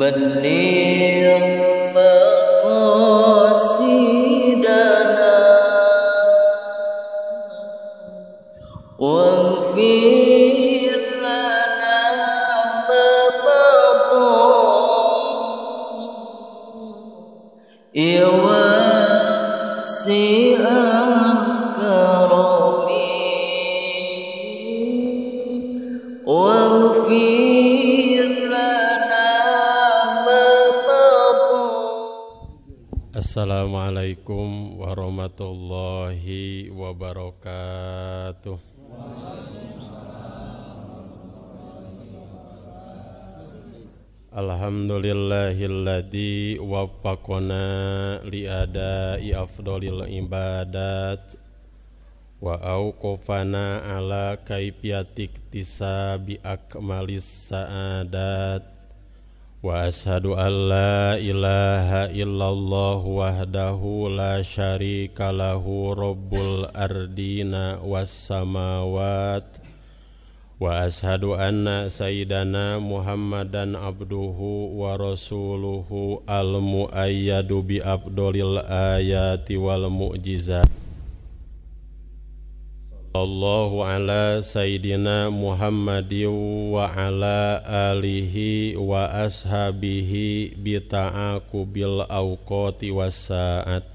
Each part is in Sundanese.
بلغ Fakona liada iafdolil ibadat Wa kofana ala kaipiatik tisa bi akmalis sa'adat Wa ashadu ilaha illallah wahdahu la syarika lahu rabbul ardina was samawat Wa ashadu anna sayyidana muhammadan abduhu wa rasuluhu al muayyadu bi ayati wal Mujiza. Allahu ala sayyidina muhammadi wa ala alihi wa ashabihi bita'aku bil awqati was sa'at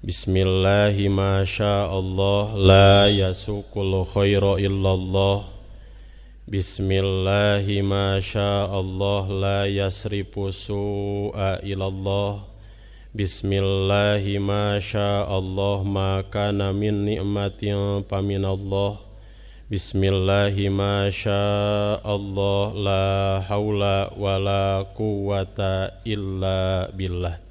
Bismillahi ma Allah la yasukul khaira illallah Bismillahi ma Allah la yasrifu su'a illallah Bismillahi ma Allah ma kana min ni'matin Allah. Bismillahi ma Allah la haula walakuwata quwwata illa billah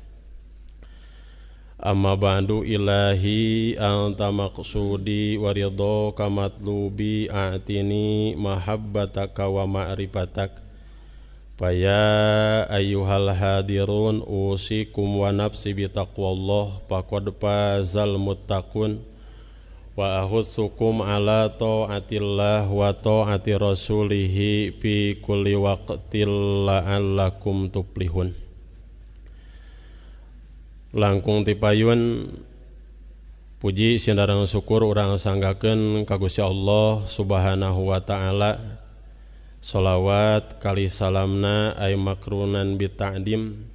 Amma ba'du ilahi anta maqsudi wa ridhaka matlubi a'tini mahabbataka wa ma'rifatak Faya ayyuhal hadirun usikum wa nafsi bitaqwallah faqad fazal muttaqun wa ahussukum ala ta'atillah wa ta'ati rasulihi fi kulli waqtin la'allakum tuflihun langkung tipayun Puji sinddarang syukur orangsanggaken kagusya Allah subhanahu Wa ta'alasholawat kali salaamna ay makrunan bitdim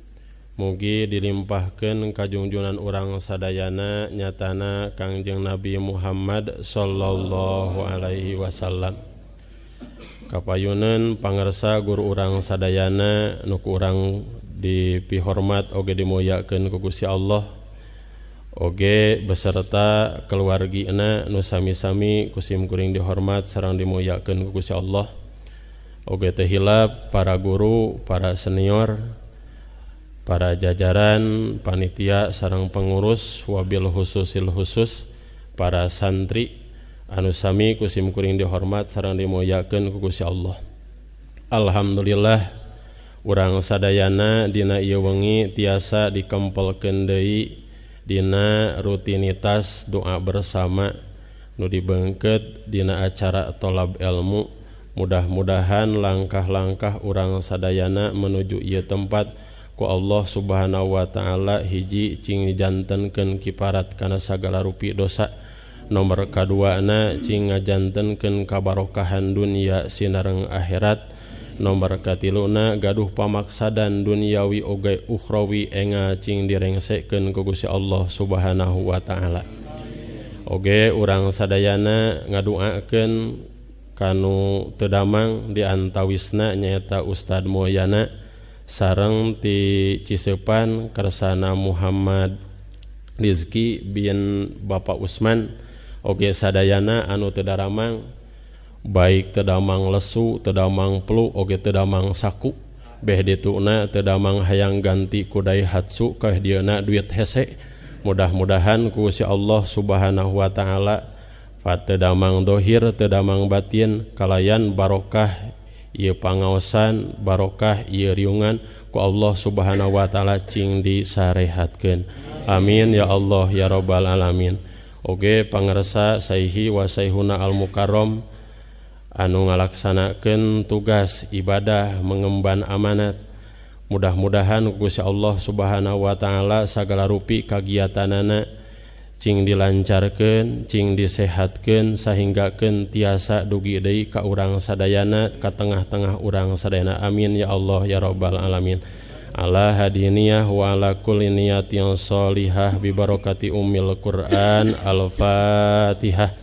mugi dirimpahkan kajungculan urang Sadayana nyatana Kangjeng Nabi Muhammad Shallallahu Alaihi Wasallam kapayunan Panersa Gu urang Sadayana nukurang dipihormat oge dimoyaken kugusi Allah oge beserta keluargi enak nusami-sami kusimkuring dihormat sarang dimoyaken kugusi Allah oge tehilap para guru para senior para jajaran panitia sarang pengurus wabil khususil khusus para santri anusami kusimkuring dihormat sarang dimoyaken kugusi Allah Alhamdulillah u Sadayana Dina wengi tiasa dikempelken Dei Dina rutinitas doa bersama nu di bengket Dina acara tolab ilmu mudah-mudahan langkah-langkah urang Sadayana menuju ia tempat ku Allah subhanahu Wa ta'ala hijicingijannten ke kiparat karena segala rui dosa nomorduana Cajanntenken kabarokahanun Sinareng akhirat di nomorkati Luna gaduh pamaksa dan duniawi oge uhrawi e ngacing direngseken kugusi Allah subhanahu Wa Ta'ala Oke urang Sadayana ngaduakken kanu tedamang anta Wisna nyata Ustadd muayana sareng ti Cisepan Kersana Muhammadrizzky Biyen Bapak Utsman Oke Sadayana anu tedaramang Ba tedamang lesu tedamang klu oge damang saku beh ditukuna tedamang hayang ganti kudai hatsukah diak duit hesek mudah-mudahanku si Allah subhanahu Wa ta'ala Fa tedamang dhohir tedamang batinkalalayan barokah y pangasan barokah yryungan ku Allah subhanahuwa ta'ala Chingdi sarehatken Amin ya Allah ya robbal alaminge panersa saihi wasaiuna al- Muqaram, anu ngalaksanakan tugas ibadah mengemban amanat mudah-mudahan Gusya Allah subhanahu Wa ta'ala segala rupi kagiatan anak Cing dilancarkan Cing disehatkan sehinggaken tiasa dugi Dei ke urang sadana ke tengah-tengah urang sadayana amin ya Allah ya robbal alamin Allah hadiniyah walakuliniat yang sholihah bibarokati umil Quran al-fatihah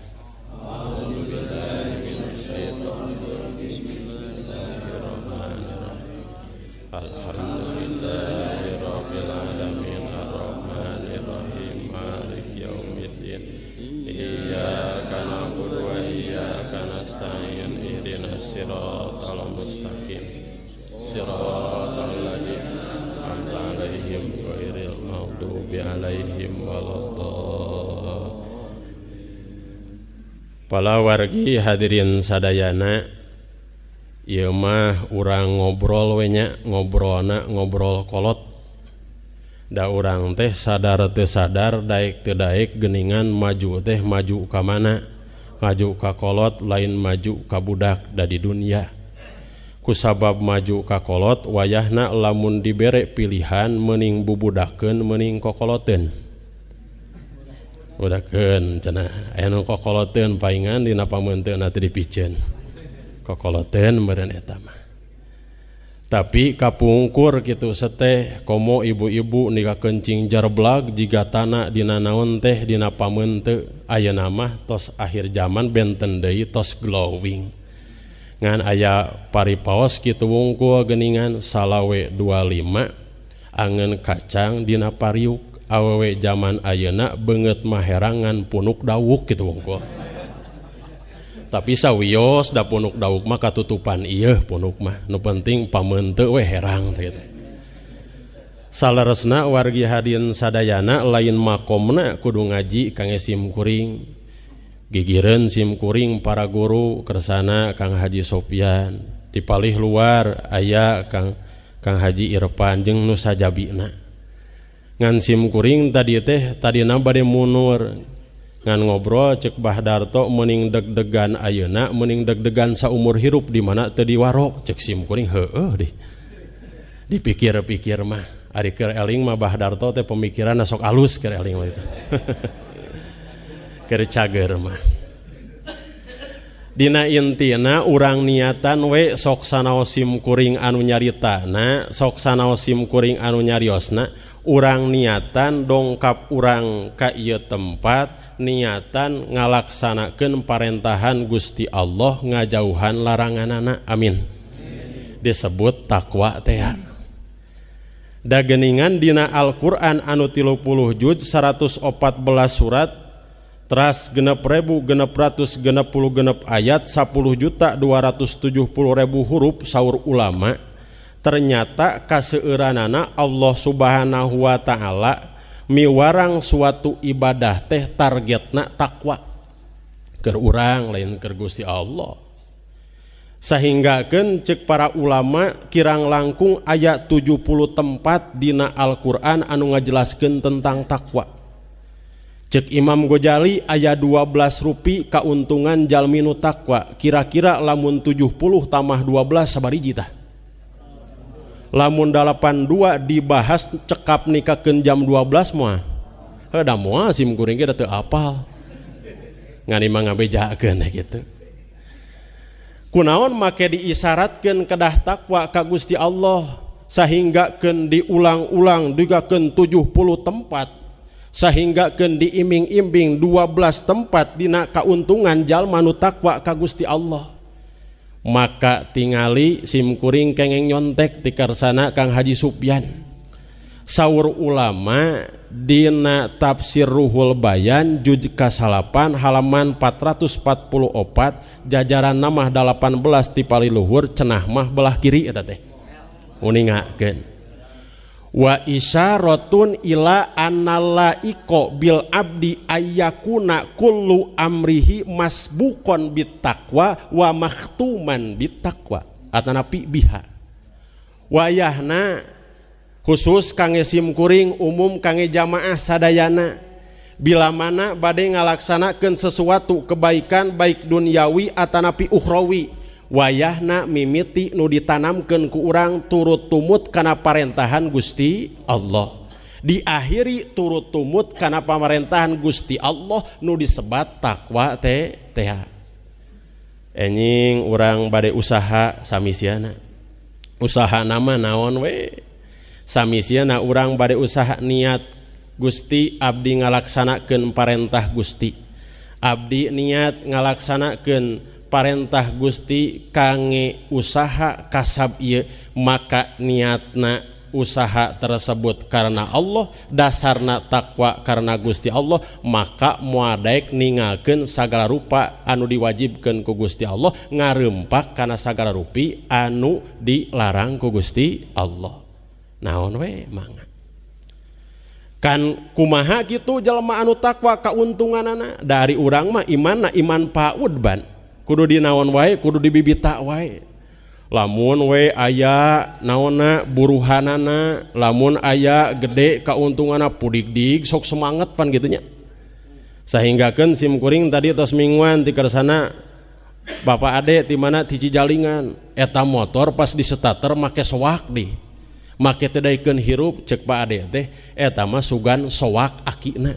la wargi hadirin saddayana yemah orang ngobrol wenya ngobrol na ngobrol kolot nda orang teh sadar teh sadar daiik tedaik geningan maju teh maju kamana maju ka kolot lain maju kabudak da di dunia ku sabab maju ka kolot wayah na lamun diberek pilihan mening bubudaken meningko koloten tapi kapungkur gitu sette komo ibu-ibu nikah kencing jarblak jika tanakdinanaun tehdina pamente aya nama tos akhir zaman benten Day tos glowing nga ayaah pari pauos gitu wongku genningan salawe 25 angen kacangdina pariuk wartawan zaman ayeak banget maherangan punuk dawuk gitu wonko tapi sauwi yos da punuk dauk maka tutupan iya punuk mah nu penting pamente we heran salah resnak wargi hadin sadana lain makomnak kudu ngaji kang simkuring giggirn simkuring para gurukersana Kang haji soyan dipalih luar ayaah Kang haji Irpan jeng Nu saja Bina simIMkuring tadi teh tadi na bad mundur nga ngobrol cekbah darto mening degg-degan ayeuna mening deggdegan sah umur hirup dimana tedi warok cek simkuring he dipikir-pikir mah Ariker elingmah Bah darto teh pemikiran sok alus keger Dina intina urang niatan wek soksana o simkuring anu nyarita na soksana o simkuring anu nyariosna orang niatan dongkap urang Kaia tempat niatan ngalaksanakan parentintahan Gusti Allah ngajauhan larangan anak Amin disebut Tawa dageningan Di Alquran anu tilupul ju 114 surat tras genep rebu genep rat geneppul genep ayat 10 juta700.000 huruf sahur ulama yang ternyata kaseruranana Allah Subhanahu Wa Ta'ala mewaang suatu ibadah teh targetnak Taqwa kerurang lain kegusti Allah sehingga ke cek para ulama kirang langkung ayat 4 Dina Alquran anu ngajelaskan tentang Tawa cek Imam Ghazali ayat 12rup keuntungan jalmin Tawa kira-kira lamun 70 tambah 12arijitah lamun 82 dibahas cekap nikah ke jamm 12 semua apa nga kunaon make diisyaratkan kedah Taqwa kagusti Allah sehingga Ken di ulang-ulang jugaken 70 tempat sehingga Ken di iming-iming 12 tempat Dinak keuntungan jal manu takqwa kagusti Allah maka tinggali simkuring keengeg yontek dikars sana Kang Haji supyan Sauur ulamadinana tafsir Ruhul Bayan jujka salapan halaman 444 jajaran namamah 18 dialiluhur cenah mah belah kiri uningagen. wa isyaratun ila anala iko bil abdi ayakuna kullu amrihi masbukon bitakwa wa makhtuman bitakwa atanapi biha wayahna khusus kange simkuring umum kange jamaah sadayana bila mana badai ngalaksanakan sesuatu kebaikan baik duniawi atanapi ukhrawi wayah na mimiti nu ditanamkenku urang turut tumut karena parintahan Gusti Allah diakhiri turut-tumut karena pamerintahan Gusti Allah Nu disebat takwatth ening urang badai usaha samisana usaha nama naon W samisianana urang badai usaha niat Gusti Abdi ngalaksanaken Parentah Gusti Abdi niat ngalaksanaken pertah Gusti kang usaha kasab maka niatna usaha tersebut karena Allah dasar na takwa karena Gusti Allah maka muadaikningken sagala rupa anu diwajibkanku Gusti Allah ngarepak karena sagara rupi anu dilarangku Gusti Allah naon man kan kumaha gitu jelemah anu takqwa keuntungan anak dari urangmaimana iman Pakban kan kudu dinawan wa kudu di Bibi tak wa lamun wa aya naona buruhanna lamun aya gede keuntunganpudikdik sok semangat kan gitunya sehingga Ken simkuring tadi atas minggua tikar sana Bapak adek di mana tiici jalanan eteta motor pas di stator make sowak dih maketedaiikan hirup cekba ade deh et masuk sugan sowak ana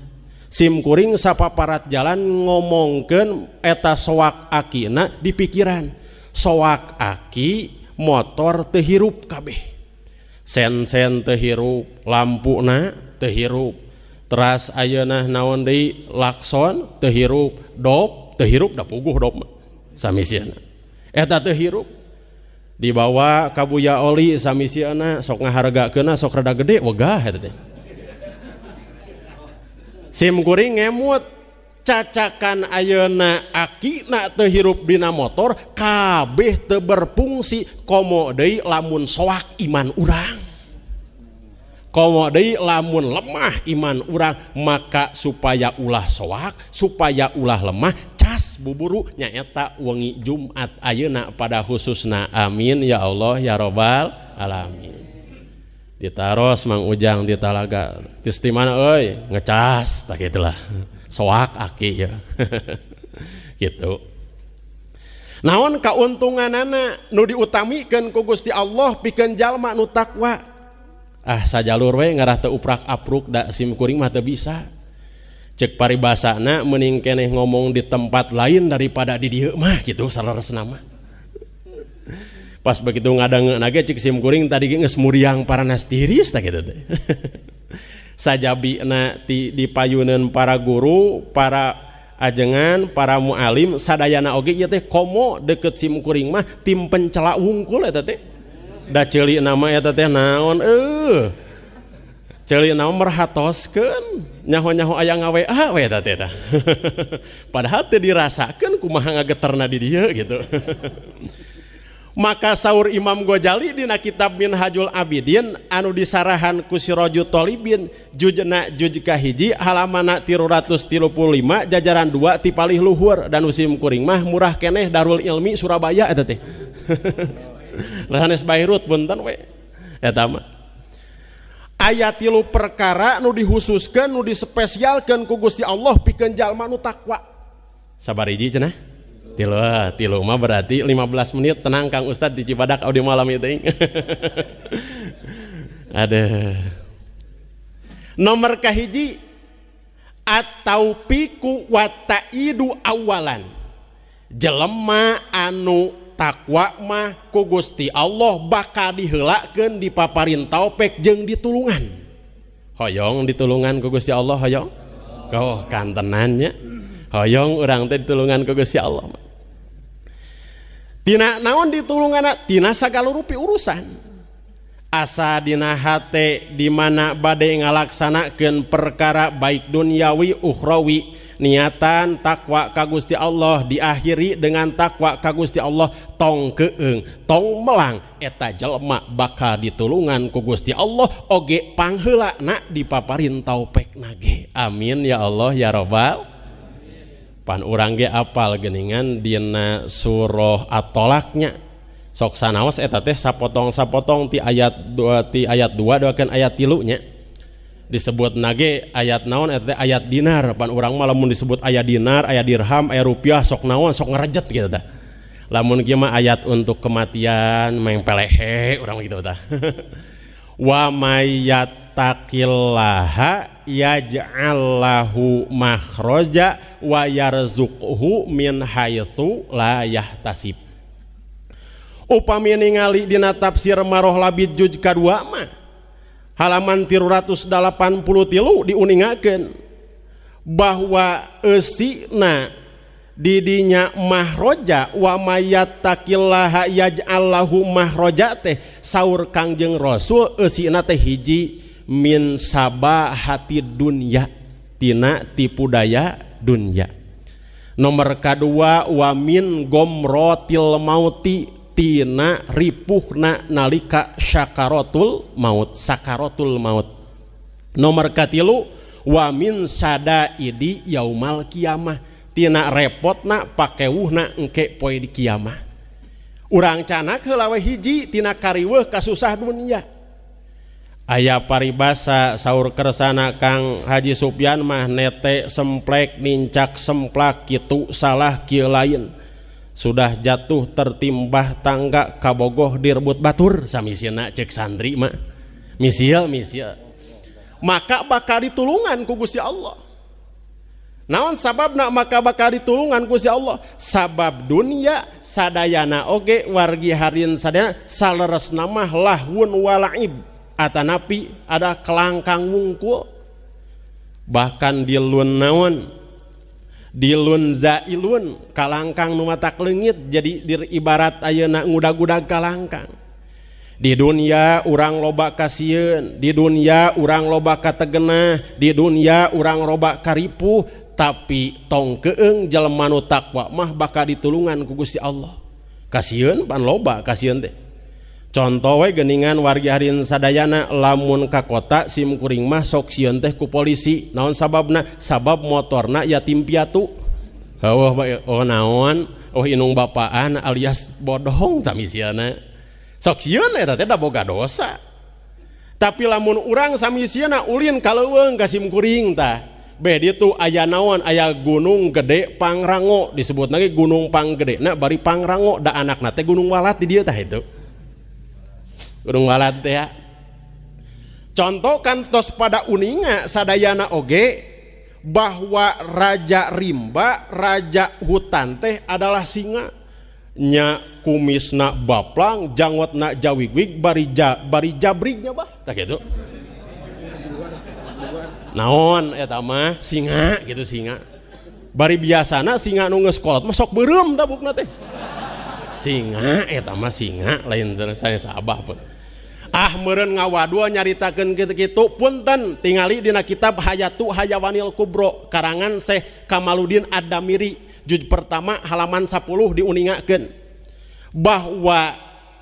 kuring sapa pararat jalan ngomongken eta sowak akinna dipikiran sowak aki motor tehirup kabeh sensensen tehirup lampu na tehirup teras ayeuna naon lason te doh do dibawa kabuya oli samana sok nga harga kena sokrada gede wegah SIM kuring ngemut cacakan ayeuna aki teu hirup dina motor kabeh teu berfungsi komo deui lamun soak iman urang komo deui lamun lemah iman urang maka supaya ulah soak supaya ulah lemah cas buburu nyaeta wengi Jumat ayeuna pada khususna amin ya Allah ya robbal alamin ditaros Mang Ujang di talaga tis di mana oi ngecas tak gitulah soak aki ya gitu naon kauntunganana nu diutamikan ku Gusti Allah bikin jalma nu takwa ah sajalur we ngarah teu uprak-apruk dak sim kuring mah bisa cek paribasana meningkene ngomong di tempat lain daripada di dieu mah gitu sareresna nama begitukadangkuring tadi ngesmuang para nasti saja Bi nanti diayunnan para guru para ajengan para mualim sadana deket sikuring mah tim pencela ungkultete celik nama ya tete naon eh ce nomor hatosken nyanya ayaahwe pada hati dirasakan ku mahanga getternna di dia gitu maka Saur Imam Ghazali di Nakib bin Hajl Abiddin anu disarahan Kusirojju Thlibin jujena jujikahhiji hala mana tiru 135 jajaran 2 tipali luhur dan Usim Kuringmah murah keeh Darul ilmi Surabayahanes Bayrut benten W aya tilu perkara Nu dikhususkan nu dipessialkan ku Gusti Allah pikenjal Manu Tawa sabarrijji jenah Tilo, ah, tilo mah berarti 15 menit tenang Kang Ustad di Cipadak audio malam itu ada nomor kahiji atau piku wataidu awalan jelema anu takwa mah ku Allah bakal dihelakkan di paparin taupek jeng ditulungan hoyong ditulungan ku Gusti Allah hoyong kau oh, kantenannya hoyong orang teh ditulungan ku Gusti Allah naon ditulungan Tiasa kalrupi urusan asadinahati dimana badai ngalaksanakan perkara baik duniawi uhrawi niatan takqwa kagusti Allah diakhiri dengan takwa kagusti Allah tong ke Eg tong melang etajalmak bakal diulungan ku Gusti Allah ogepanghelaknak di paparin tau pek Nage Amin ya Allah ya roba untuk pan orang ge apal geningan dina surah atolaknya sok sanaos eta teh sapotong sapotong ti ayat dua ti ayat dua doakan ayat tilunya disebut nage ayat naon eta teh ayat dinar pan orang malamun disebut ayat dinar ayat dirham ayat rupiah sok naon sok ngerejet gitu dah lamun gimana ayat untuk kematian main pelehe orang gitu dah wa mayatakillaha ya Allahu mahroja wayar zuhu min haisu tasib upami ningali dinatafsir maohlabi jujka duama halamantir80 tilu diuningken bahwasignna didinya mahroja wamaya takilla yaj Allahu mahroja teh Saur Kangjeng Rasul tehhiji yang minsaba hati dunia Tina tipudaya dunianya nomor kedua wamin gomrotil mautitinana ripuh na nalikaakarotul maut sakakarotul maut nomorkatilu wamin Saadaidimal kiamah Ti repotnak pakaiwuna enkek poi di kiamah urang canak kelawai hijji Ti karariwe kasusah dunia ayaah paribasa sauur Kersana Kang haji supyan magnete semlekk mincak sempla itu salah q lain sudah jatuh tertimbah tangga kabogoh dirbut Batur sam cek sanri mis maka bakar diulungan kubusya Allah naon sababnak maka bakal diulunganku si Allah sabab dunia saddayanage wargi hariin sadana sale resnamahlahwunwala Ibu At napi adakelangkang wungku bahkan di Lunaon di Luzailun kalangkang mematataklengit jadi dir ibarat ayeak mudah-guda kalangkang di dunia urang loba kasihun di dunia urang loba ka tegena di dunia urang robak karipu tapi tong keeng jemanu takqwa mah bakal diulungan kugusi Allah kasihun pan loba kasih deh contoh geningan warga hari Sadayana lamun ka kota simkuring mah soshiun tehku polisi naon sababna sabab motornak yatim piatu oh na Oh Inung baan alias bodohhong sam so dosa tapi lamun urang samisana ulin kalau we enggak simkuringtah be itu aya nawan ayah gunung gede Parango disebut lagi gunung Panggreknak Bar Parangok anaknate teh gunung walat di dia tak hidup contoh kantos pada uninga Sadayana OG bahwa ja rimba Raja hutan teh adalah singa nya kumis Na baplangjangwotna Jawiwig Jabrignya naon ta singa gitu singa bari biasa singa nunge sekolah masuk berum teh singa singa lain je saya sahabatpun Ah, me ngawad dua nyarita gen gitu-gitu Puten tinggali Dina kitab Hayatu Hayawanil kubro karangan Syekh Kamaluddin Adamiriiri jujur pertama halaman 10 diuningakken bahwa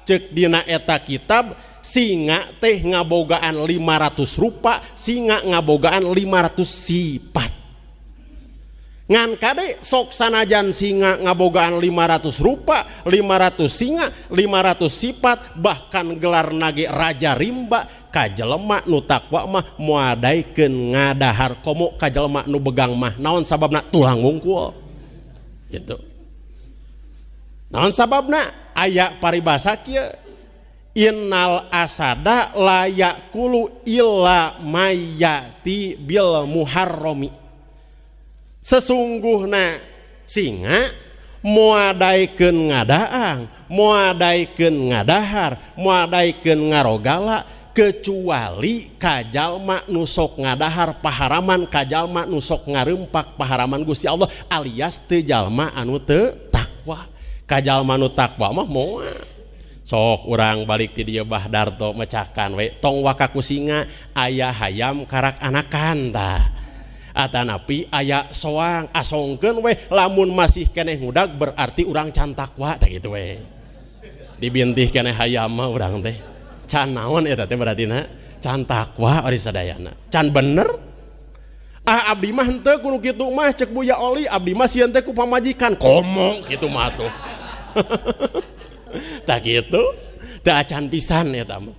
cek Di eta kitab singa teh ngabogaan 500 rupa singa ngabogaan 500 sipatinya ngankadek soksana jan singa ngabogaan 500 rupa 500 singa 500 sifat bahkan gelar na ja rimba kaj lemak nutak wa mah muada ke ngadahar komuk kaj lemak nubegang mah naon sababna tulangungkul itu naon sababna ayat pari bas Innal asada layakkulu mayati Bil Muharromi Kh Sesungguh na singa muadaikan ngadaan muadaken ngadahar muadaikan ngarogala kecuali Kajalmak nusok ngadahar paharaman Kajalmak nusok ngarempak paharaman guststi Allah alias tejallma anu te takwa Kajjalmanu takqwa sok kurang balik diabah darto meahkan we tong wakaku singa ayaah hayam karakteran kanda. Atanapi aya soang asongken weh lamun masih keeh hudak berarti urang cantakwa gitu weh dibintih keeh hayayama u teh cannawon berarti cantakwaisana can bener ah, Abimah gitu mah cekbuya oli Abi Masku pamajikanong gitu ma tak itu tak can pisan ya tamu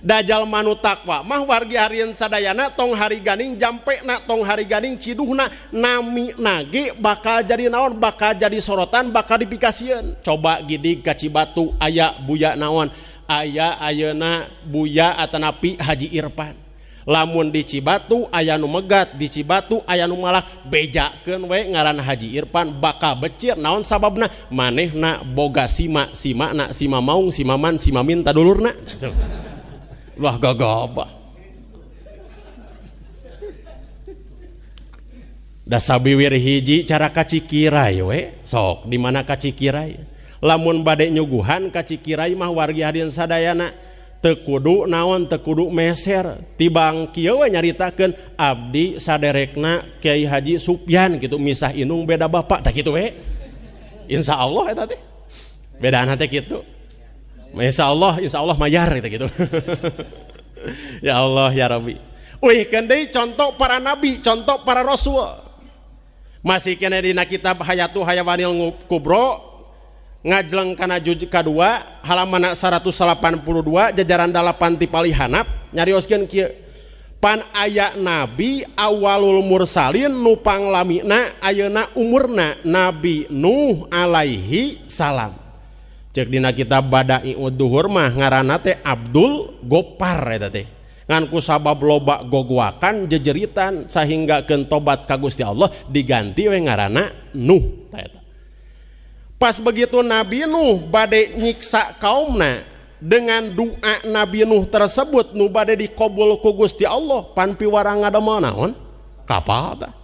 Dajjal manu takwa mah warga harisaana tong hariganing jamek na tong hariganing Ciduh na nami nage bakal jadi naon bakal jadi sorotan bakal dipikasiun coba gide gaci Batu aya Buya nawan aya ayaye na Buya Atanapi Haji Irfan lamun dici Batu aya numegat dici Batu ayalum mallah bejaken wee ngaran haji Irfan bakal becir naon sabab nah maneh na boga simak simak na simaung simaman sima minta duluur na kenapa dasabiwir hijji cara kacikira sok di mana kacikirai lamun badek nyuguhan kacikirai mah warga hadin saddayana tekudu naon tekuduk Meer tibang Ky nyaritakan Abdi sadekna Kyai Haji supyan gitu misah inung beda bapak tak itu Insya Allah tadi bedahati gitu Insya Allah, insya Allah mayar gitu. gitu. ya Allah, ya Rabbi. Wih, kendai contoh para nabi, contoh para rasul. Masih kena di kitab Hayatu Hayawanil Kubro ngajleng kana juj kedua halaman 182 jajaran dalapan hanap nyari nyarioskeun kia pan ayak nabi awalul mursalin nupang lamina ayana umurna nabi nuh alaihi salam cekdina kita badaihurmah ngaran Abdul goparnganku sabab loba gogukan jejeritan sehingga kentobat kagusti Allah diganti we ngaranak Nuh pas begitu Nabi Nuh badai nyiksa kaumna dengan dua Nabi Nuh tersebut nu badai di qbul ku Gusti Allah panpiwaraang ada mohonaon kapal ta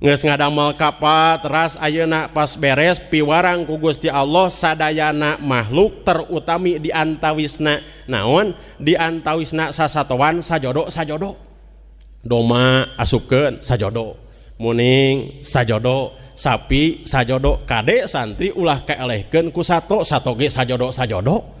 ngadamel kapat ras ayena pas bees piwaang kugus di Allah Sadayana makhluk terutami anta Wisna naon anta wissna sasatuan sajodok sajodo doma asuke sajodomuning sajodo sapi sajodok kadek Santi ulah keelehken kus satu satuge sajodok sajodo.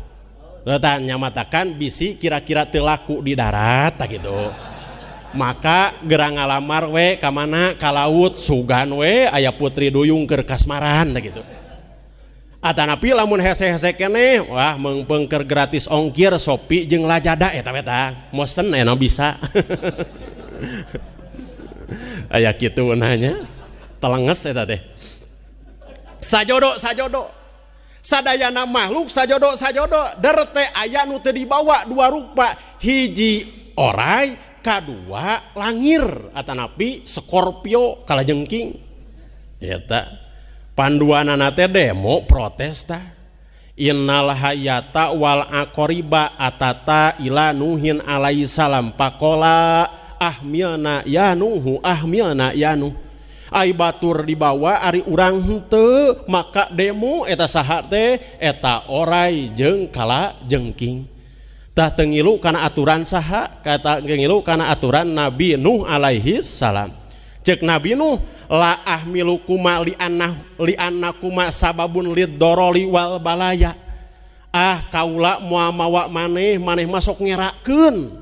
tanya matakan bisi kira-kira telaku di darat tak gitu maka gerang alamar we kamana kalaut sugan we ayah putri duyung ke kasmaran tak gitu Atanapi lamun hese-hese kene wah mengpengker gratis ongkir sopi jeng lajada tapi eta mosen enak eh, bisa ayah gitu nanya telenges ya tadi. sajodo sajodo saddayana makhluk sa jodok sa jodo derte ayanut dibawa dua rupa hijji orai ka2 langir napi Scorpiokalaajengking yata pandu na demo protesta Innal hayatawal akoiba atata iluhin alaissa lampakola ahmiyannuhu ahmi nayannuhu Ken ai batur dibawa ari urangte maka demo eta sah eta orai jengkala jengkingtah tengillu karena aturan sah karena aturan Nabi Nuh alaihissalam cek nabi Nuh la ahmi kumamaababunrowalaya ah kauula mua mawak maneh maneh masuk nyerakkenun.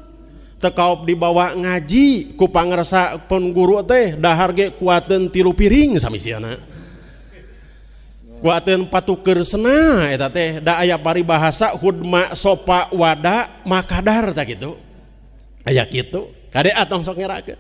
tekaop dibawa ngaji kupangngersa pengguru tehdahhar kun tiru piring sampai si ku patuna aya pari bahasa hudmak sopa wada makadar gitu aya itu kadek atom song raket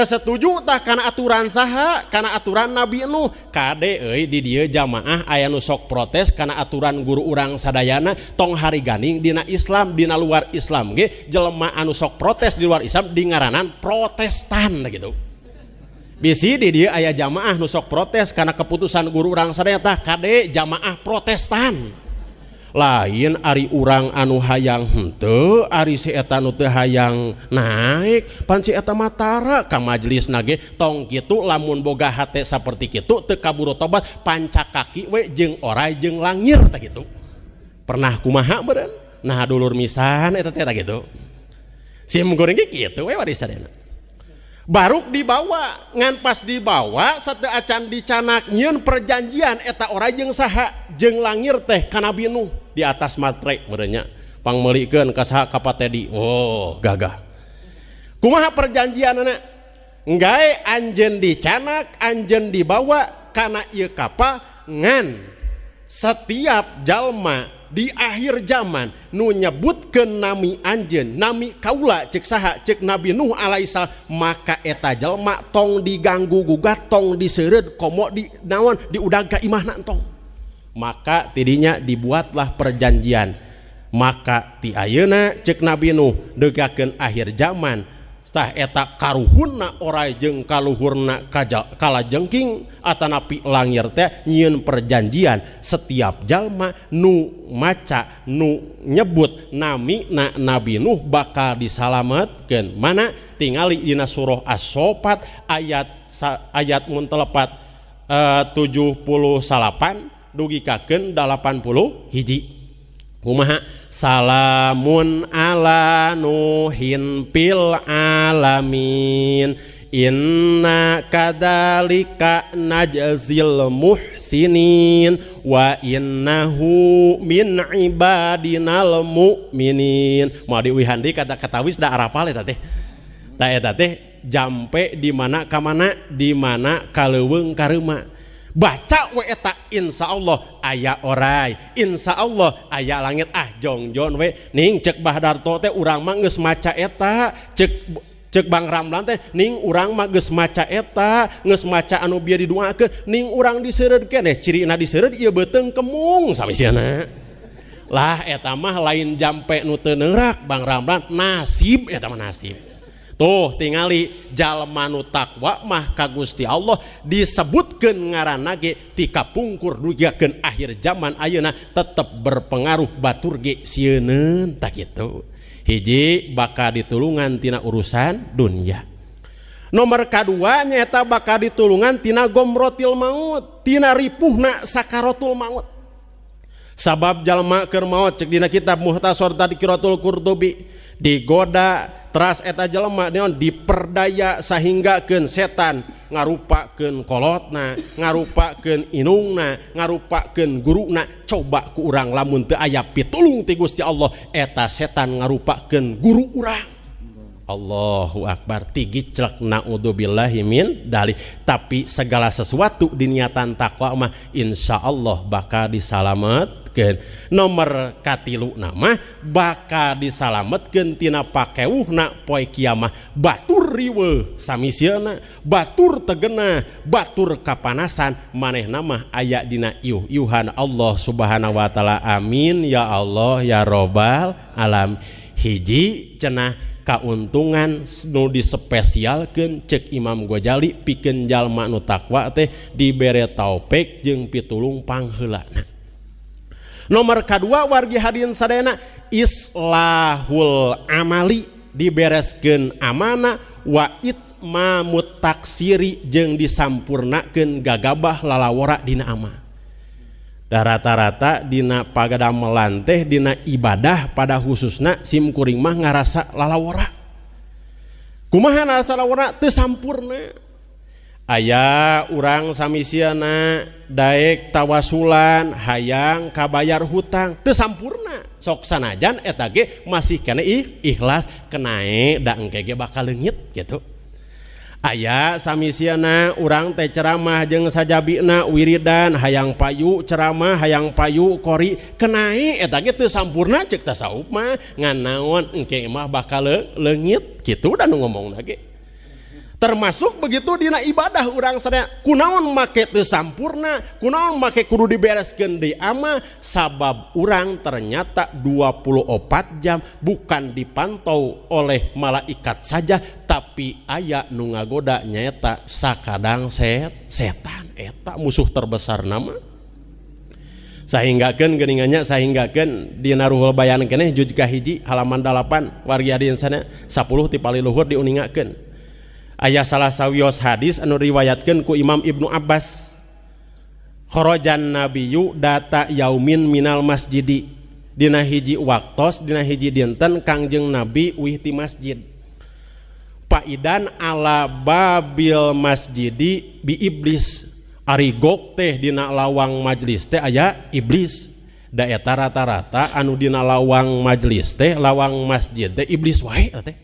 setuju tak karena aturan saha karena aturan nabinuh KD didier jamaah ayah nusok protes karena aturan guru urang Sadayana Tong hari Ganing dina Islam Dina luar Islam ge jelelmaah nusok protes di luar Islam di ngaranan Protestan gitu misi didier ayah jamaah nusok protes karena keputusan guru urang seretah KD jamaah Protestan di lain Ari urang anu hayang Arieta teh hayang naik pansi eta Matara kam majelis nage tong gitu lamun boga H seperti gitu tekaburo tobat panca kaki wejeng orajeng langir gitu pernah kumaha berat nah duluur misahan gitu si baru dibawa nganpas di bawah sede acan dicanaknyun perjanjian eta orajeng sah jeng langir teh Kanabi Nuh di atas matrik benyapanglikken kasaha kapdi Oh gagah kumaha perjanjian en nggak Anjen dicanak Anjen dibawa karena ia kapngan setiap Jalma di akhir zaman nu nyebut ke Nami Anjen Nami Kaula ceksaha cek Nabi Nuh Alaihissa maka eta Jalma tong digangguguga tong diseet komok di nawan diudaga Imahna tong maka dirinya dibuatlah perjanjian maka ti Ayuna cek Nabi Nuh degaken akhir zamantahak karna ora jengkalhurnakalaajengking At nabi langir teh nyiun perjanjian setiap jallma nu maca nu nyebut nami na nabi Nuh bakal disalametken mana tinggali Ina suroh assobat ayat ayat muntelepat 70 eh, salapan. dugikaken 80 hiji kumaha salamun ala nuhin pil alamin inna kadalika najzil muhsinin wa innahu min ibadinal mu'minin mau diwihandi kata katawis da arapal eta tateh, tak ya tateh. jampe di mana ka mana di mana kaleuweung karema baca weeta Insya Allah aya orai Insya Allah ayaah langit ah jongjo we ning cek Ba dartote urangngemaca eta cek cek Bang Ramlan teh Ning urangma gesmaca eta ngesmaca anubi di dua ke Nning urang diseet kan deh ciri na diseet ia beteng kemung sampailah eta mah lain jamek nutenerak Bang Ramblat nasib et nasib tinggaljalmannut takwak mah ka Gusti Allah disebut ke ngaranage ti pungkur dugiaken akhir zaman Ayeuna tetap berpengaruh Batur ge siunen tak itu hiji baka diulungantinana urusan dunia nomor keduanyata bakal diulungan Tina Gomrotil maut Tina ripuhna Saakarotul maut sabab jallmar maut cekdina kita muhta soda dikiratul kurdobi goda terus eta jelemak deon diperdaya sehinggaken setan ngarupakenkolotna ngarupakken Inungna ngarupaken guru na coba ke urang lamun te ayapi tolung ti Gusti Allah eta setan ngarupaken guru urang Allahu akbar tik naudbillahimin dalli tapi segala sesuatu di niatan Taqomah Insya Allah bakal di salamet dan nomorkatilu nama bakal disalamet gentina pakaiwuna poi kiamah Batur riwel Samna Batur tegena Batur kapanasan maneh nama ayat Dinahan Allah subhanahu wa ta'ala amin ya Allah ya robbal alam hiji cenah kauntungannodi spesial kencek Imam Ghajali pikenjalmaknu Tawa teh di Bere Tauek jeung Pitulung Pahellanan nomor kedua warga hadin sadena islahulli diberesken amanah wa mamut taksiri jeng disampurnaken gagabah lalawura dina ama da rata-ratadina pagar melantaidina ibadah pada khusus na simkurima nga rasa lalawora kumaahan rasa la terampurrna untuk aya urang samisana daiek tawasulan hayang Kabayar hutang te samurna soksanajan et masih ke ikhlas kenae dankege bakallengit gitu ayaah samisana urang teh ceramah jeungng saja Bina Wiridan hayang payu ceramah hayang payu korikenai e, et sammpurna cepta sau Umma nganawon eke mah bakallengit gitu dan ngomong lagi masuk begitu Dina ibadah urang saya kunaon make sampurna kuna make kuru diberesken di ama sabab urang ternyata 24 jam bukan dipantau oleh malaikat saja tapi aya nunnga goddanyaeta sakkadangset setanak musuh terbesar nama sehingga Ken geningannya sehingga gen Dinaruhul bay hiji halaman 8 war 10 tipali luhur di uningken Ken salah sauyos hadits anu riwayatkanku Imam Ibnu Abbaskhorojan Nabiu data yaomin Minal masjidi Di hijji waktutos Di hiji dinten Kangjeng Nabi Wihti masjid Pakdan a baabil masjidi bi iblis Arigo teh Di lawang majelis teh aya iblis dayeta rata-rata anu dina lawang majelis teh lawang masjid teh iblis Wah teh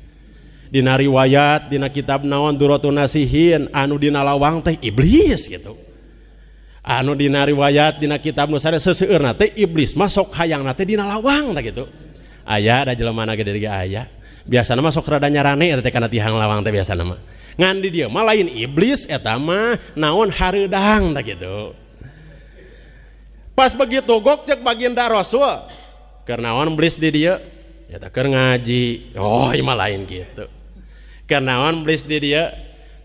Dina riwayat Dina kitab naon duratu nasihin anu Dina lawang teh iblis gitu anu Dina riwayat Dina kitab nusada seseur iblis masuk hayang nate Dina lawang tak gitu ayah ada jelema gede gede ayah biasa nama sok rada nyarane ya teh karena tihang lawang teh biasa nama ngan dia malain iblis etama naon harudang tak gitu pas begitu gok cek baginda rasul karena wan blis di dia eta ya keur ngaji oh ima lain gitu nawans di dia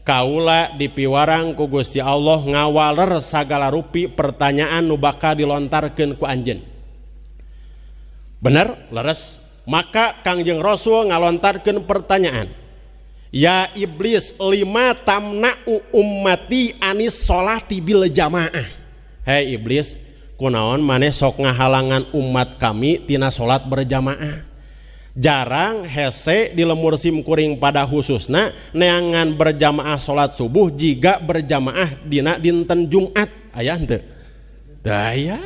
kauula dipiwaangku Gusti Allah ngawalerre sagala rui pertanyaan nubaka dilontarkan ku anj bener leres maka Kangjeng Rasul ngalontarkan pertanyaan ya iblis 5 tamna umamati Anis salat ti jamaah Hai iblis kunaon manesok ngahalangan umat kamitinana salat berjamaah jarang hese di lemur simkuring pada khususna neangan berjamaah sholat subuh jika berjamaah dina dinten Jumat ayah ente daya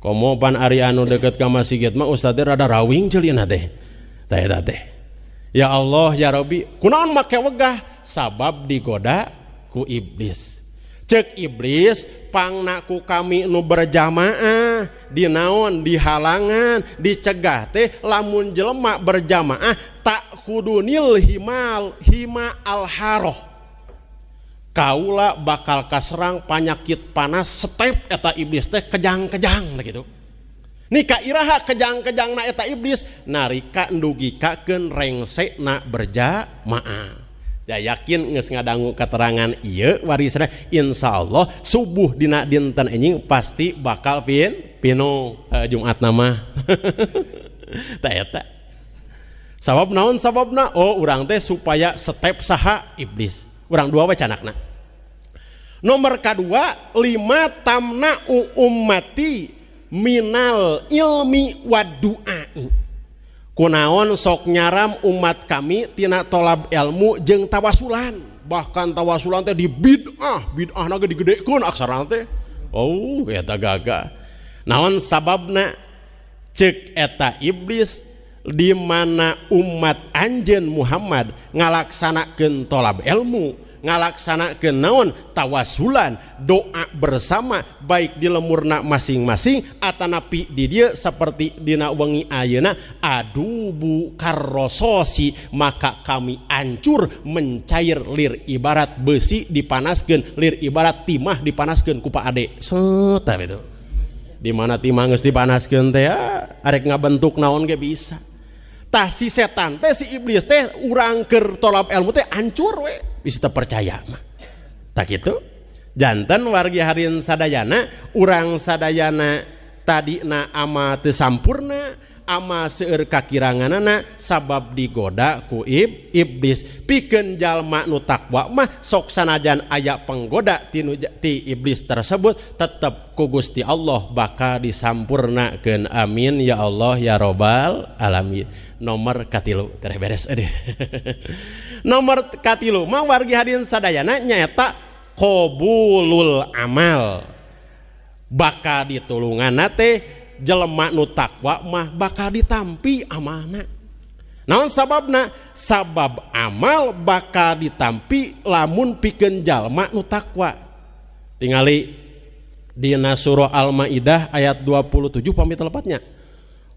komopan Ari anu deket kama masjid mah ustadznya rada rawing celina nadeh daya teh ya Allah ya Rabbi kunaon make wegah sabab digoda ku iblis iblispangnaku kami nu berjamaah dinaon di halangan dicega teh lamun jelemak berjamaah tak khudu nil himal hima alharoh kaulah bakal kasrang panyakit panas step eteta iblis teh kejang-kejang gitu ni Kaha kejang-kejang na tak iblis narika dugikakken rengseknak berjamaah yakin sengadanggu keterangan ye wariseh Insya Allah subuh dina dinten enjing pasti bakal Vi pino Jumat nama sabab naun sabab na oh, u teh supaya setiap saha iblis kurang 2 wacanakna nomor k kedua 5 tamna Ummati minal ilmi waddu nawan sok nyaram umat kamitina tolab ilmu jeung tawasulan bahkan tawasulan diged oh, na sababna cek eta iblis dimana umat Anjen Muhammad ngalaksanakan tolab ilmu yang ngalaksana ke naon tawasulan doa bersama baik di lemurna masing-masing Atanapi di dia seperti Di wengi Ayena auh Bu karo soosi maka kami ancur mencair Lir ibarat besi dipanasken lir ibarat timah dipanas ke kupa Adek so itu di mana timanggus dipanas ke ah, are nga bentuk naon gak bisa si setan teh si iblis teh urang kertolap ElmutT ancur bisa percaya tak itu jantan warga hariin sadayana urangsadayana tadi na ama sammpurna Seurka Kirangan anak sabab digoda kuib iblis pikenjalmaknut takwakmah soksanajan ayat penggoda tinu jati iblis tersebut tetap kugusti Allah baka disampurnaken amin ya Allah ya robbal alamin nomorkaties nomorkatiil rumah warga hariin sedayyanaknya tak qbulul amal baka ditullungungan teh jelema nu takwa mah bakal ditampi amalna naon sababna sabab amal bakal ditampi lamun pikeun jalma nu takwa tingali dina surah al-maidah ayat 27 pamit telepatnya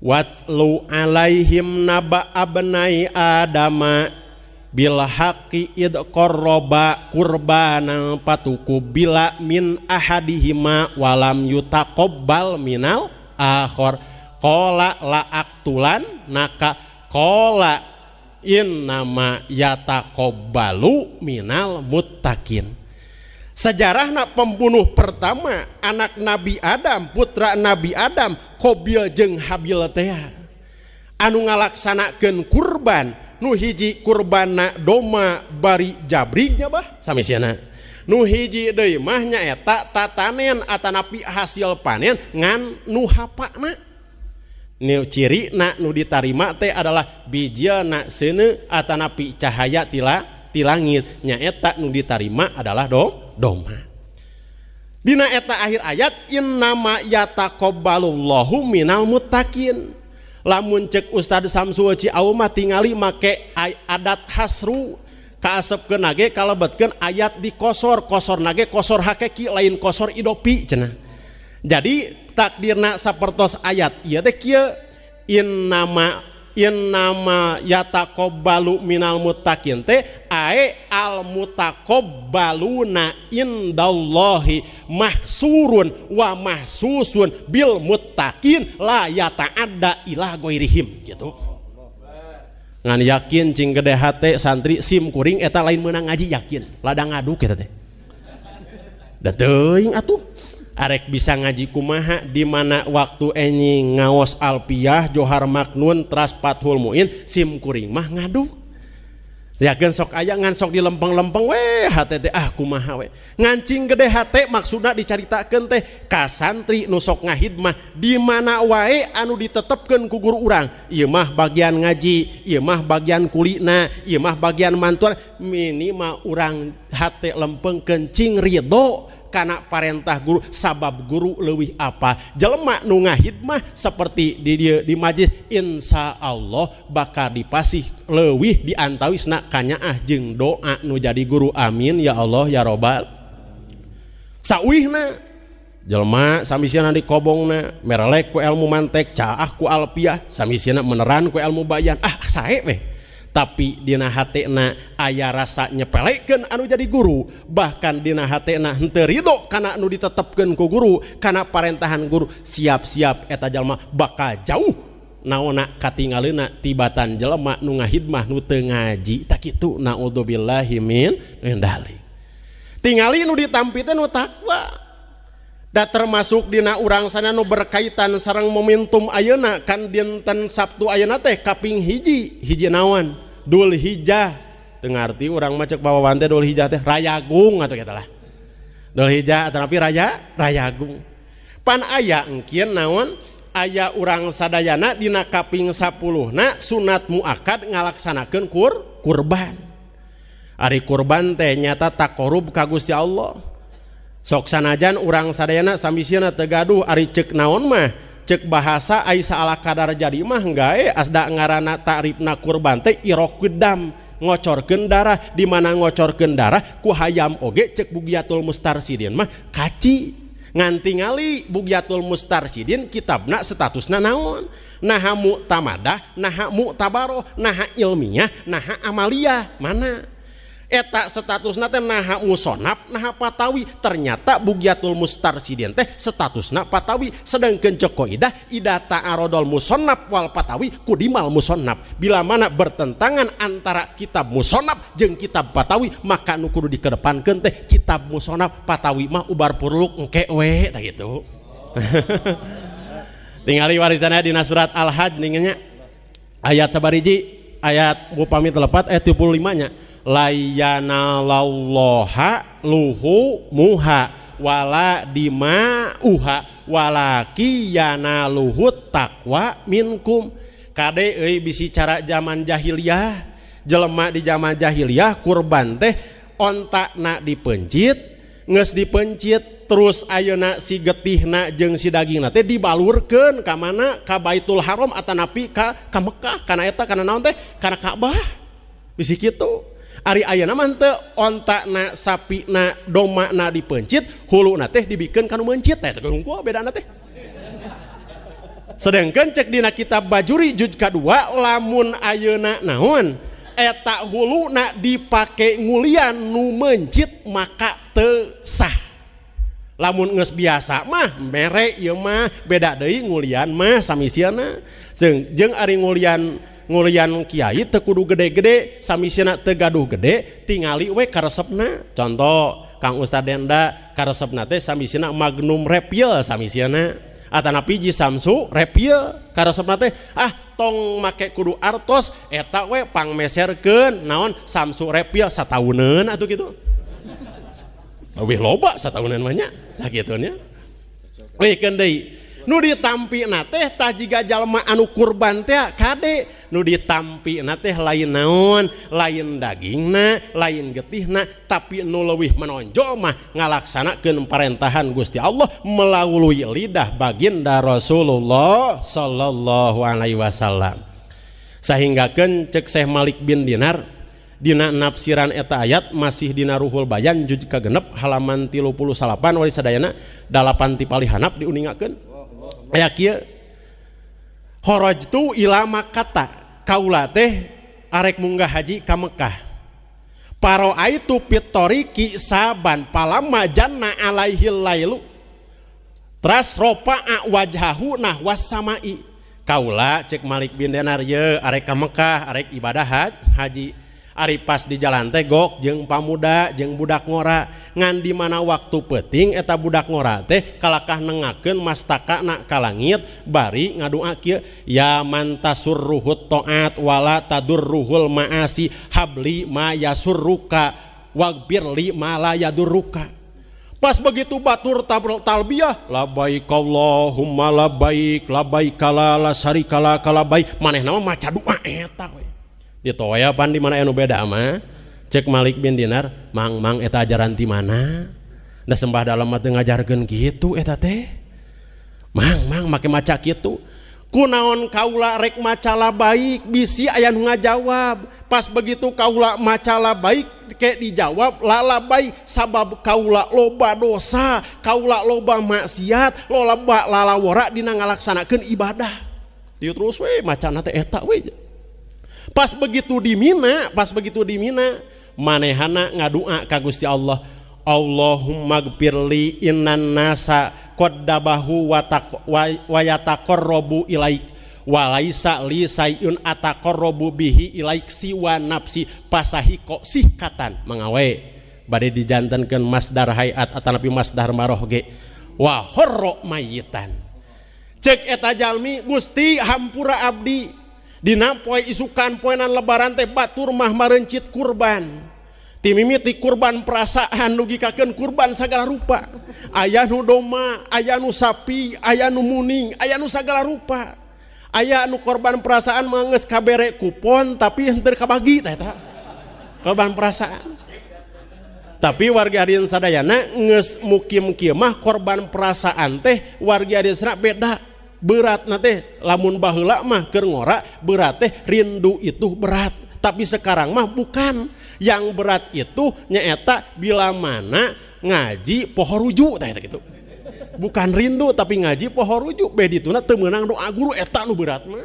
Watslu alaihim naba abnai adama bil haqi id qarraba qurbanan patuku bila min ahadihima walam yutaqabbal minal horkola laaktulan nakak ko in nama yata koballu minal muttakin sejarah anak pembunuh pertama anak Nabi Adam putra Nabi Adam qbil jeng habilha anu ngalaksanken kurban nuhiji kurbana doma barii jabrinyabah sampai si anak nu hijimahnyaaktatanen atanapi hasil panen ngan nuha ciri na nu ditarima teh adalah biji na se atanapi cahaya tila ti langit nya etak nu diterima adalah dong doma Dieta akhir ayat inna yatabalhu mutalahncek Ustad Samsuci Auma tinggali make adat hasru asep ke na kalau beken ayat di kosor kosor na kosor hakeki lain kosor Iidopi cenah jadi takdir na sa pertos ayat iya de in in yataq minal mutakin ae al mutaq baluna indaallahhi mah surun wa mahsusun Bil mutakin la yata ada lah goirihim gitu yakincinggedT santri SIMkuring eta lain menang ngaji yakin ladang ngaduuh arek bisa ngaji kumaha dimana waktu ennyi ngaos alpiah Joharmaknunun traspathulmuin SIMkuring mah ngaduk genssok ayaah ngansok di lemng-lempeng weh T akumawe ah, ngancing gede HT maksud dicaitakan teh Ka santri nusok ngahid mah dimana wae anu ditetpken kuguru urang Imah bagian ngaji Imah bagian kulit na Imah bagian mantul minimal urang HT lempeng kencing Riho karena parentah guru sabab guru lewih apa jelma nu ngahikmah seperti di majid Insya Allah bakal dipasih lewih antawinak kanya ahjeng doa Nu jadi guru amin ya Allah ya robbal sawwih Jelma sam nanti kobong merelek ku elmu mantek caahku Alpiah sam meneran kue elmu bayan ah saya weh tapi Dihatina ayaah rasa nyepeleken anu jadi guru bahkan Dinahatinahteriido karena nu ditepkenku guru karena perentahan guru siap-siap eta jalma bakka jauh na tinggalin titibatan jelemak nuhimah nu ngaji tak itu naudbilmin tinggalin ditampmpiwa termasuk Dina urang sanau berkaitan seorang momentum ayena kan dinten Sabtu ayena teh kaping hiji hiji nawan dan Duhijah tengangerti urang macet bawawantaidulhijah teh rayagung atau katalahhijah rayagung pan aya mungkin naon ayaah urang Sadayana dina kaping 10 na sunat muaakad ngalaksanakan kur kurban Ari kurban tehnya takorup kagus ya Allah soksanajan urang sarana sambiana Tegaduh Ari cek naon mah cek bahasa Aissala Qdar jadi mahgae asda ngarana taribnakurbantai Irok keddam ngocorken darah dimana ngocorken darah ku hayam oge cek Bugiatul mustar Sidin mah kaci ngantingali Bugiatul mustar Sidin kitab na status nanaon nahamu tadah nahha mu tabaroh naha ilminya naha Amalia mana ya tak status nate naha musonap naha patawi ternyata bugiatul mustar teh status na patawi sedangkan Joko ida idata arodol musonap wal patawi kudimal musonap bila mana bertentangan antara kitab musonap jeng kitab patawi maka nukudu kedepan kente kitab musonap patawi mah ubar purluk engke we gitu tinggali warisannya di surat al-hajj ayat sabariji ayat upami telepat eh, ayat 75 nya layha luhu muhawala dimahawalaluhu takwa minkum Kdek bisi cara zaman jahiliyah jelemak di zamanmaah jahiliyah korban teh ontak na dipencit nges dipencit terus Aayo na si getih najeng si daging nanti dibalurkan keana Ka Baitul haram atau napi ke Mekkah karenaak karena naon teh karena Ka'bah bisi gitu Ari ayena mante ontak na sapi na domak na dipencit hulu na teh dibiken kan mencit beda sedang kencekdina kitab bajuri jugka2 lamun aye na naun etak hulunak dipakai ngulian nu mencit makatesah lamun nges biasa mah merek ye mah beda de ngulian Mas misanajeng Ari ngulian Kyai te kudu gede-gede samis tegadu gede tinggali wee karsepna contoh kangng Ustadnda karepna teh sam magnum reppil sam Atana piji Samsu reppilepna teh ah tong make kudu Artos etak weepang Meerken naon Samsu reppil satu tahunan gitu lebih lo satu tahunannya nu dimpi na teh tadijallma anu kurrban Kadek nudimpi na teh lain naon lain daging nah lain getih nah tapi nuluwih menonjo mah ngalaksana ke perintahan Gusti Allah melalui lidah Bagnda Rasulullah Shallallahu Alaihi Wasallam sehingga ke cekseh Malik bin Dinar Dinak nafsiran eteta ayat masih di ruhul bayang jujur ke genep halaman tilu-pul salapan oleh sedayanapan tip paling Hanap diuningken aya horoj tu ilama kata kaula teh arek munggah haji ka Mekah. paro aitu pitoriki saban palama janna alaihi lailu tras ropa'a wajhahu nah wasamai kaula cek Malik bin Dinar ye arek ka Mekkah arek ibadah haji Aripas di jalan tegogok jeung pamuda jeng budak ngoora ngandi mana waktu peting eta budak ngoora tehh kakahngken mas taknak ka langit barii ngadu akhir ya manta surruhut toat wala tadur ruhul maasi habbli Mayas sur ruukawagbirli malayadur ruka pas begitu Batur tablok tabibiah la baikikaallahum mala baik la baikkalalahsarikalakala baik maneh maca dumaeta ditoya pan di mana anu beda ama cek Malik bin Dinar mang mang eta ajaran di mana dah sembah dalam mata ngajarkan gitu eta teh mang mang make maca gitu kunaon kaula rek macala baik bisi ayah nu ngajawab pas begitu kaula macala baik kayak dijawab lala baik sabab kaula loba dosa kaula loba maksiat loba lalawara dina ngalaksanakeun ibadah dia terus we macana teh eta we pas begitu di Mina pas begitu di Mina manehana ngadua ka Gusti Allah Allahumma gfirli innan nasa qaddabahu wa wayataqarrabu ilaik walaisa li sayun atakorrobu bihi ilaik siwa nafsi pasahi kok sihkatan mangawe badai dijantankan masdar hayat atau nabi masdar maroh wahorro mayitan cek eta jalmi gusti hampura abdi tinggal dinapoi isukan poenan lebaran teh Batur mah mencit kurban timimiiti korban perasaan nugi kaken korban sagala rupa ayah nudoma aya nu sapi aya numuning ayanu sagala rupa aya anu korban perasaan manges karek kupon tapika bagi korban perasaan tapi warga hariin sadana nges mukim kimah korban perasaan teh warga harirak beda berat nate lamun bahula mah kerngora berat teh rindu itu berat tapi sekarang mah bukan yang berat itu nyeta bila mana ngaji poho rujuk teh gitu bukan rindu tapi ngaji poho rujuk bedi tuna teu doa guru eta lu berat mah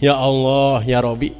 ya Allah ya Robi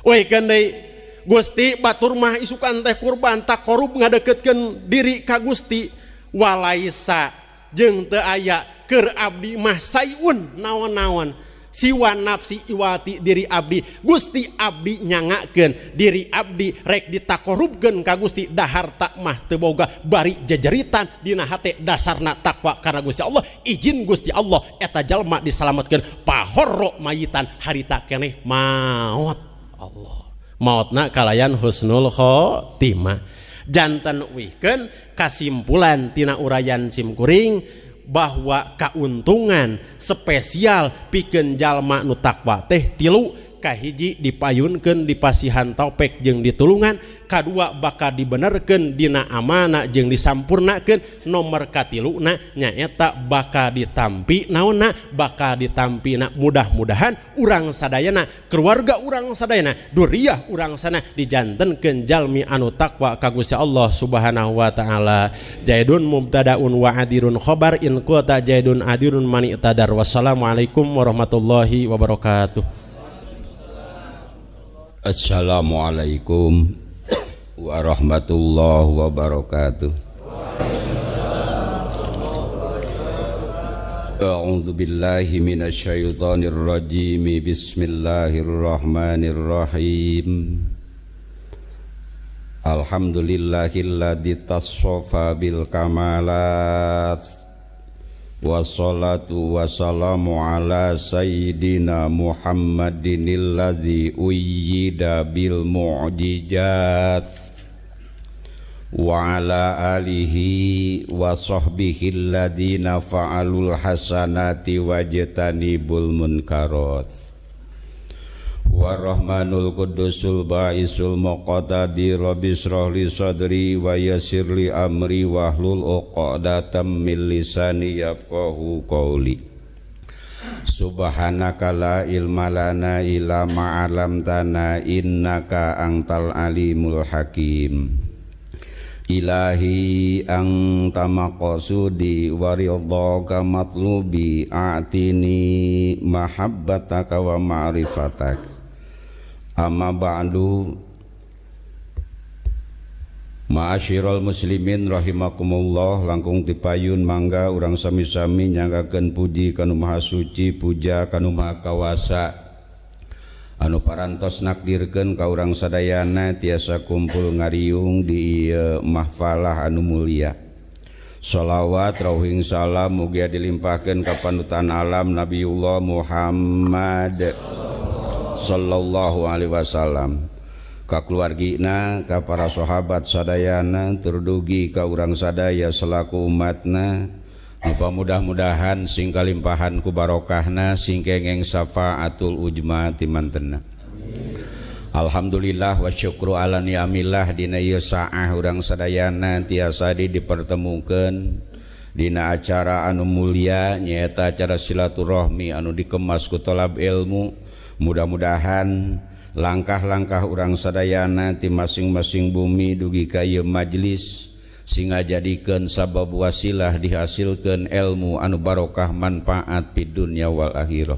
woi kandai Gusti batur mah isukan teh kurban tak korup ngadeketkan diri ka Gusti walaisa jeng teayak Ker Abimahsayun nawan-nawan Siwa nafsi iwati diri Abdi Gusti Abdinyangken diri Abdi rek diako rubgen ka Gusti dahar tak mah teboga bari jejeritan Dihati dasarna takwa karena gustya Allah izin Gusti Allah etajallma disalamtatkan pahorro main harita kene maut Allah mautna kallayan Husnulkhotima jantan weekendken Kasimpulantinana uraian simkuring dan bahwa keuntungan spesial piken jalma takwa teh tilu hiji dipayunken dipasihan topikk jeung diulungan K2 baka dibenarken Dina amanah jeng disampurnaken nomorkati lunana nyaye tak baka ditampmpi nauna baka ditamppinnak mudah-mudahan urang Sadayana keluarga urang Sadayana duria urang sana dijantan kenjal mi anu takqwa kagusya Allah subhanahuwa ta'ala jaidun mumtadaun wadirunkhobar inkuta Jaidundirun mantadar wassalamualaikum warahmatullahi wabarakatuh Assalamualaikum warahmatullahi wabarakatuh. A'udzu billahi minasyaitonir rajim. Bismillahirrahmanirrahim. Alhamdulillahilladzi tasaffa bil kamalat wassalatu wassalamu ala sayyidina Muhammadin allazi uyyida bil mu'jizat wa ala alihi wa sahbihi alladziina fa'alul hasanati wajtanibul munkarat Warahmanul Kudusul Ba'isul Muqtadi rabbis li sadri wa yasirli amri wahlul uqadatam min lisani yafqahu qawli Subhanaka la ilma lana illa ma innaka antal alimul hakim Ilahi ang tamakosudi waridhoka matlubi atini mahabbataka wa ma'rifatak mayiul muslimin rohhimakumullah langkung tipayun mangga urang sami-sami nyangken puji kan maha suci puja kanumakawasa anu paras nadirken ka urang Sadayana tiasa kumpul ngariung di mahfalah anu muliasholawat rauhingsalam muga dilimpken kapanutan alam Nabilah Muhammad Shall Shallallahu Alaihi Wasallam Ka keluar gina Ka para sahabat sadayana terdgi kau urangsadaya selaku umatna uppa mudah-mudahan singkal limpahanku barokahna sing kegeng Safa atul Uujma dimantenna Alhamdulillah wasyukro alan yaamilah Diah urangsadayana tiasadi dipertemukan Dina acara anu mulia nyeta acara silatura rohhmi anu dikemasku tolab ilmuu mudah-mudahan langkah-langkah urang sedayana tim masing-masing bumi dugi kayu majelis singa jadikan sabah busilah dihasilkan ilmu anubarokah manfaat piddulnyawal akhiroh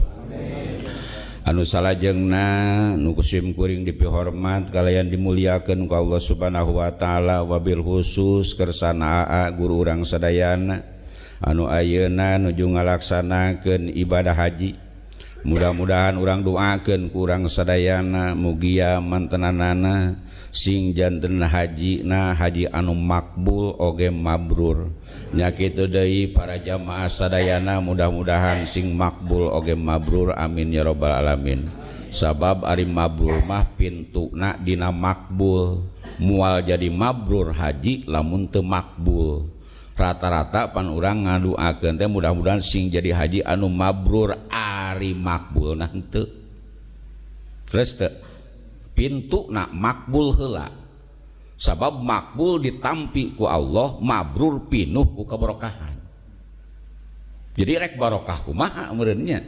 anu salajengnah nukusimkuring dipehormat kalian dimuliakan kwa Allah subhanahu Wa ta'alawabbil khusus kersanaa guru urang sedayana anu Ayena nujung ngalakksanaken ibadah haji angkan mudah-mudahan urang doaken kurang sedayana mugia mantenan nana singjannderna haji na haji anumakbul oge mabrur Nyaki ai para jamaah sadayana mudah-mudahan singmakbul oge mabrur amin ya robbal alamin sabab ari mabur mah pintuknak dinamakbul mual jadi mabrur haji la muntemakbul. rata-rata pan orang ngaduken mudah-mudahan sing jadi haji anu mabrur Aribul pintubul hela sababmakbul ditampiku Allah mabrur pinupku keberhan jadi rek barokahku maha merenya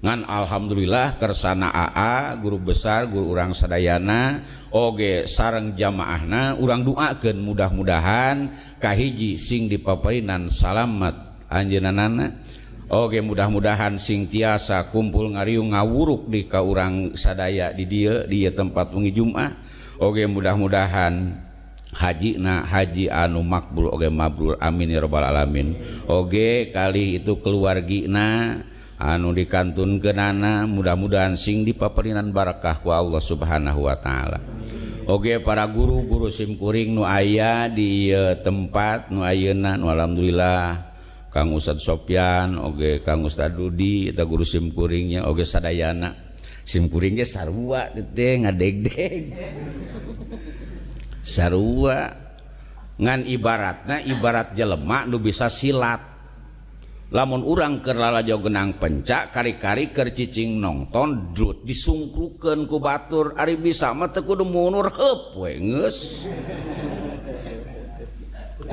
Quran Alhamdulillahkersana Aa guru besar guru orangrang Sadayana Oge sare jamaahna urang duaken mudah-mudahankahhiji sing dipapainan salat Anjinan nana Oke mudah-mudahan sing tiasa kumpul ngau ngawurruk dika urang sadaya did dia dia tempattungi jumlah Oke mudah-mudahan hajina haji anumakbulgebur Amin robbal alamin Oke kali itu keluarginana ya anu di kantun keana mudah-mudahan sing di papernan Barkahkwa Allah subhanahu Wa Ta'ala Oke para guru-guru Skuring nu ayah di tempat nu Ayuna Alhamdulillah Kaat Soyan Oke Kastad Dudi itu guru simkuringnya Oke Sadayana simkuringnya sarwa de ngade ngan ibaratnya ibarat je lemak Nu bisa silatan namunmun urang Kerla Jo genang pencak kari-kariker cicing nong todrut disungkluken ku batur Aribi bisamet tekudumundurku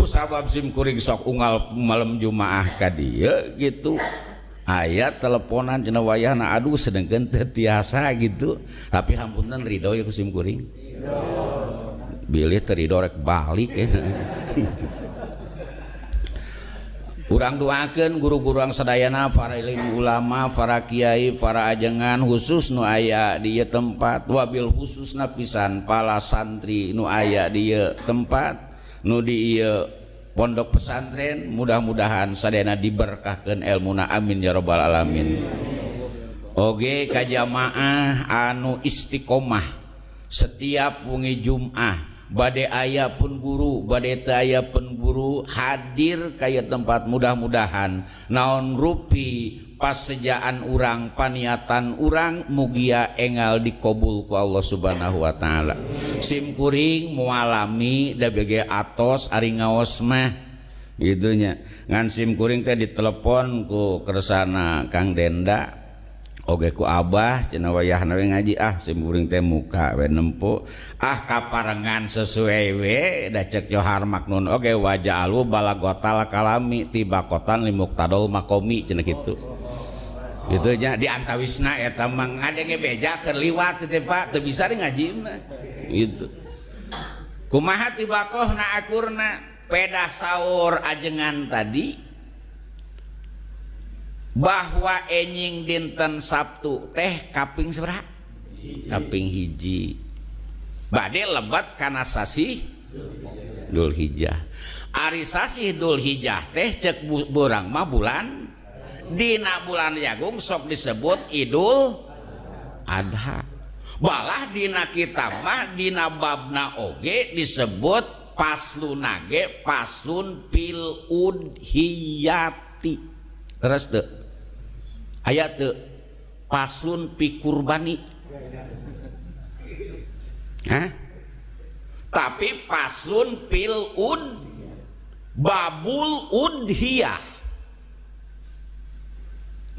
sababkuringal malam jumaah ka dia gitu ayat teleponan jewayah na Aduh senegentetasa gitu tapi hampunan Ridhonya kesimkuring Billy teridorek balik eh. doken guru-gurun Sadayana Farlim ulama Farakyai paraajengan khusus aya di tempat wabil khusus napisan pala santri nu aya di tempat nudi pondok pesantren mudah-mudahan saddaana diberkahkan elmuna Amin ya robbal alamin Oke kajmaah anu Istiqomah setiap bungi jumah kita badai aya pun guru baddeaya pun guru hadir kayaka tempat mudah-mudahan naon rui pas sejaan urang paniatan urang mugia engal di qbulku Allah Subhanahu Wa ta'ala SIMkuring mualami DBG atos aringawame gitunya ngansimkuring kayak diteleponku kesana Kang denda ke ku Abah ceawayah ngaji ah mukauk ah kapngan sesuaiwedah cek Joharmaknun oke wajah au balagota la kalmi tiba kotanlim gitu itu ta Wisna tem beliwat bisa ngaji kumaoh nakurna peda sauur ajengan tadi angkan bahwa enying dinten Sabtu teh kaping seberat kaping hiji badai lebat kanasasidulhijah asasi Idulhijah teh cek borangma bulan Dina bulannyagung sok disebut Idul ada balalah Di kitamahdinababna Oge disebut paslunagege pasunpilun hiati resde aya teu paslun kurbani. Hah? tapi paslun pil ud babul udhiyah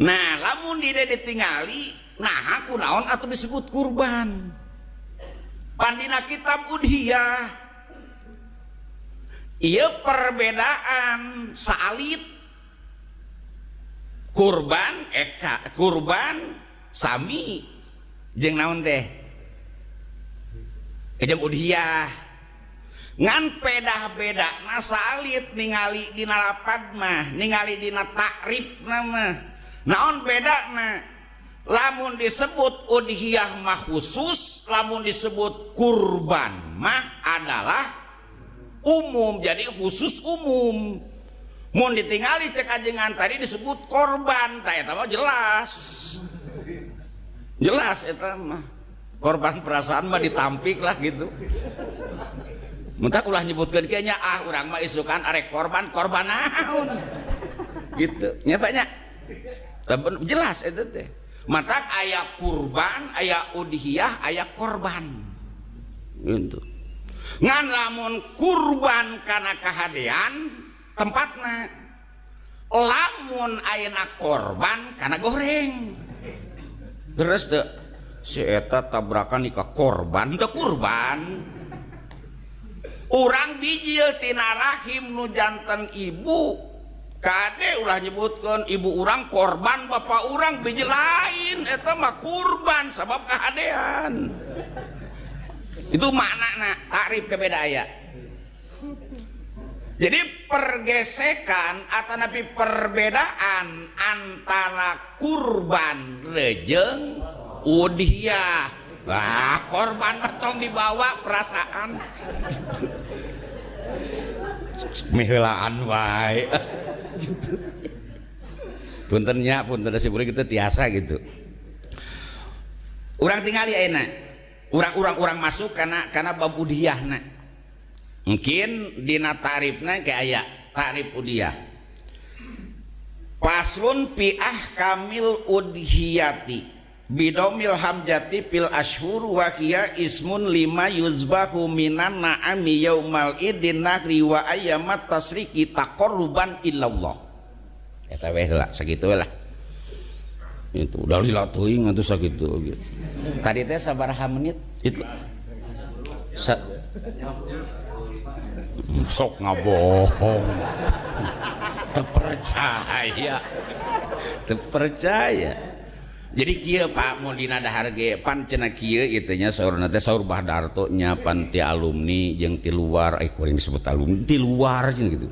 nah lamun dia ditinggali, nah aku naon atau disebut kurban pandina kitab udhiyah iya perbedaan salit kurban eka eh, kurban sami jeng naon teh eh, jeng udhiyah ngan pedah beda nasalit ningali dina lapad mah ningali dina takrib nama naon beda na lamun disebut udhiyah mah khusus lamun disebut kurban mah adalah umum jadi khusus umum mau ditinggali cek ajengan tadi disebut korban tak tahu jelas jelas itu mah korban perasaan mah ditampik lah gitu Minta ulah nyebutkan kayaknya ah orang mah isukan arek korban korban naon gitu nyatanya jelas itu teh mata ayah kurban ayah udhiyah ayah korban gitu ngan lamun kurban karena kehadian lamun aak korban karena goreng tabrakan nikah korban ke korban orang bijiltina rahim nu jantan ibu KD u menyebutkan ibu orangrang korban Bapak orang biji lainmah kurban sabab keadaan itu makna-na tarib ke bedaya Jadi pergesekan atau nabi perbedaan antara kurban rejeng udhiyah. Wah, korban tong dibawa perasaan. Mihelaan wae. Puntennya punten si kita gitu tiasa gitu. Orang tinggal ya enak. Orang-orang urang masuk karena karena babu diah nak mungkin dina tarifna kayak aya tarif udiah paslon piah kamil udhiyati bidomil hamjati pil ashur wakia ismun lima yuzbahu minan na'ami yaumal idin nahri wa ayyamat tasriki takoruban illallah eta ya, weh lah segitu lah itu dari latuing atau segitu gitu. tadi teh sabaraha menit itu Sa sok ngobohong percaya percaya jadi Ki Pak mau din harga pan itunyaur Bahartonya panti alumni yangng ti luar eh, sebeta di luar gitu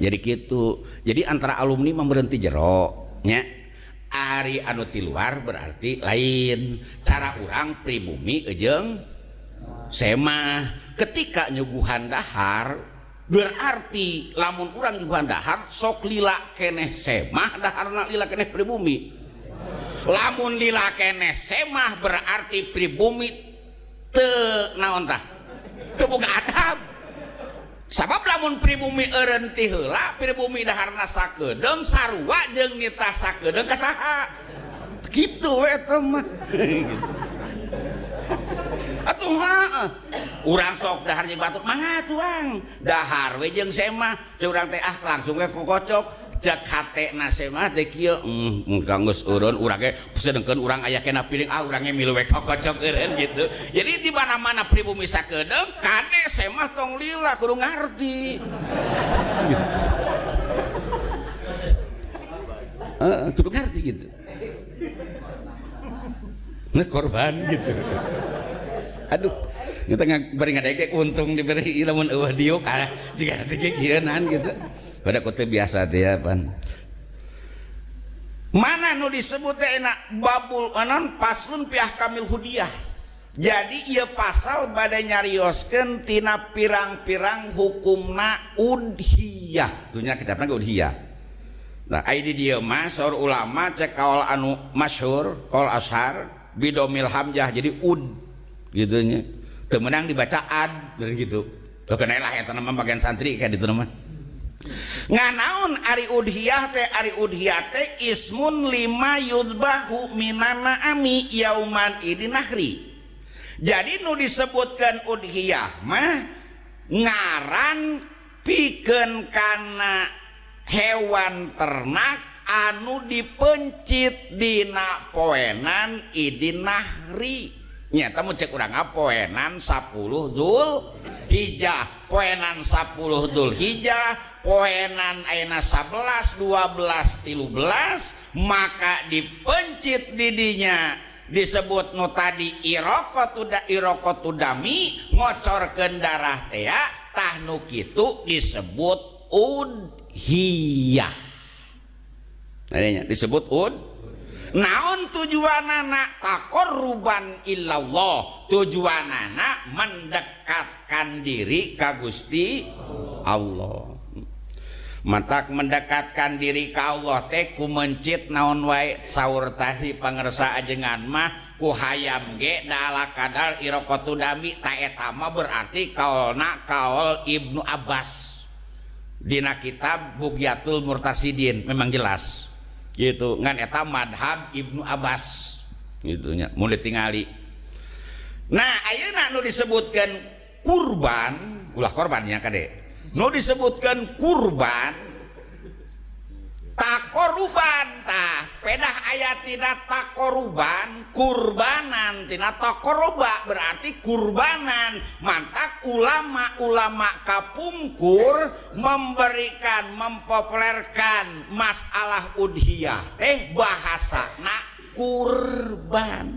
jadi gitu jadi antara alumni memberhenti jeroknya Ari An ti luar berarti lain cara urang pribumi kejeng eh, semah ketika nyuguuhan dahar berarti lamun orang nybuuhan dahar sok lila keeh semahharlakeneh pribumi lamun dila keeh semah berarti pribumi te naontah kebuka sabab lamun pribumi la pribumihar na sake ke dongsar wajeng ni sake keng gitu tem gitu Atuh mah urang sok dahar jeung batuk, mangga tuang. Dahar we jeung semah curang teh ah langsung ke kocok cek hate nase mah teh kieu mm, ganggus urun urang ge sedengkeun urang aya kena piring ah urang ge milu we kocok eureun gitu. Jadi di mana-mana pribumi sakedeung kade semah tong lila kudu ngarti. Eh, Uh, kudu ngarti gitu nah, korban gitu aduh kita nggak beri dek untung diberi ilamun awah diok ah jika nanti kianan gitu pada kota biasa dia ya, pan mana nu disebut enak babul anon paslon piah kamil hudiah jadi ia pasal pada nyariosken tina pirang-pirang hukumna udhiyah tuhnya kitabnya udhiyah nah aidi dia seorang ulama cek kawal anu masyur kawal ashar bidomil hamjah jadi ud gitu nya temenang dibaca ad dari gitu lo kenelah ya teman bagian santri kayak gitu teman nganaun ari udhiyah te ari udhiyah te ismun lima yuzbahu minana ami yauman idin nahri jadi nu disebutkan udhiyah mah ngaran piken kana hewan ternak anu dipencit Di poenan Idinahrinya kamuu ah, poenan 10 hijajah poenan 10hijah poenan en 11 12 maka dipencit didinya disebut Nu tadi Iiroko irokotudmi ngocor ke darah teaatahnu gitu disebut und hiah adanya disebut ud naon tujuanana takoruban illallah anak mendekatkan diri ke Gusti Allah matak mendekatkan diri ke Allah teh ku mencit naon wae saur tadi pangersa ajengan mah ku hayam ge dala kadal irokotu dami taetama berarti kaolna kaol ibnu Abbas dina kitab Bugyatul Murtasidin memang jelas gitu ngan eta madhab Ibnu Abbas gitunya mulai tingali nah nak nu disebutkan kurban ulah korbannya kade nu disebutkan kurban takorbantah pedah ayat tidak takorban kurbanantinana takoroba berarti kurbanan mantap ulamaulama kapungkur memberikan mempopulerkan masalah uddhiah teh bahasa nakurban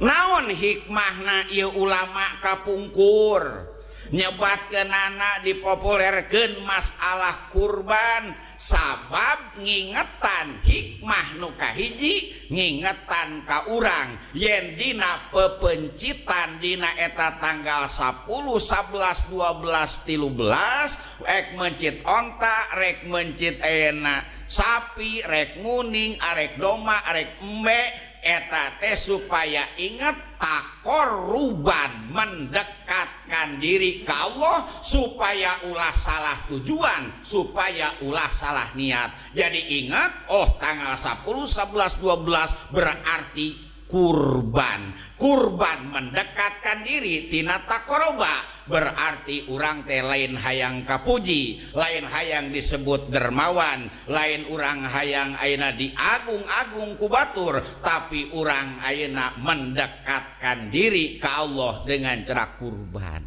naon hikmah na ulama kapungkur. nyebabkenana dipopuler gen masalah kurban sabab ngingetan hikmah nukahhiji ngingetan Kaurang yendina pepencin Dina eta tanggal 10 111219 we mencit onta reg mencid enak sapi rekmuning areregdoma arerek Me di etate supaya ingat takor ruban mendekatkan diri ke Allah supaya ulah salah tujuan supaya ulah salah niat jadi ingat oh tanggal 10 11 12 berarti kurban kurban mendekatkan diri tina takoroba berarti orang teh lain hayang kapuji lain hayang disebut dermawan lain orang hayang aina diagung-agung kubatur tapi orang aina mendekatkan diri ke Allah dengan cara kurban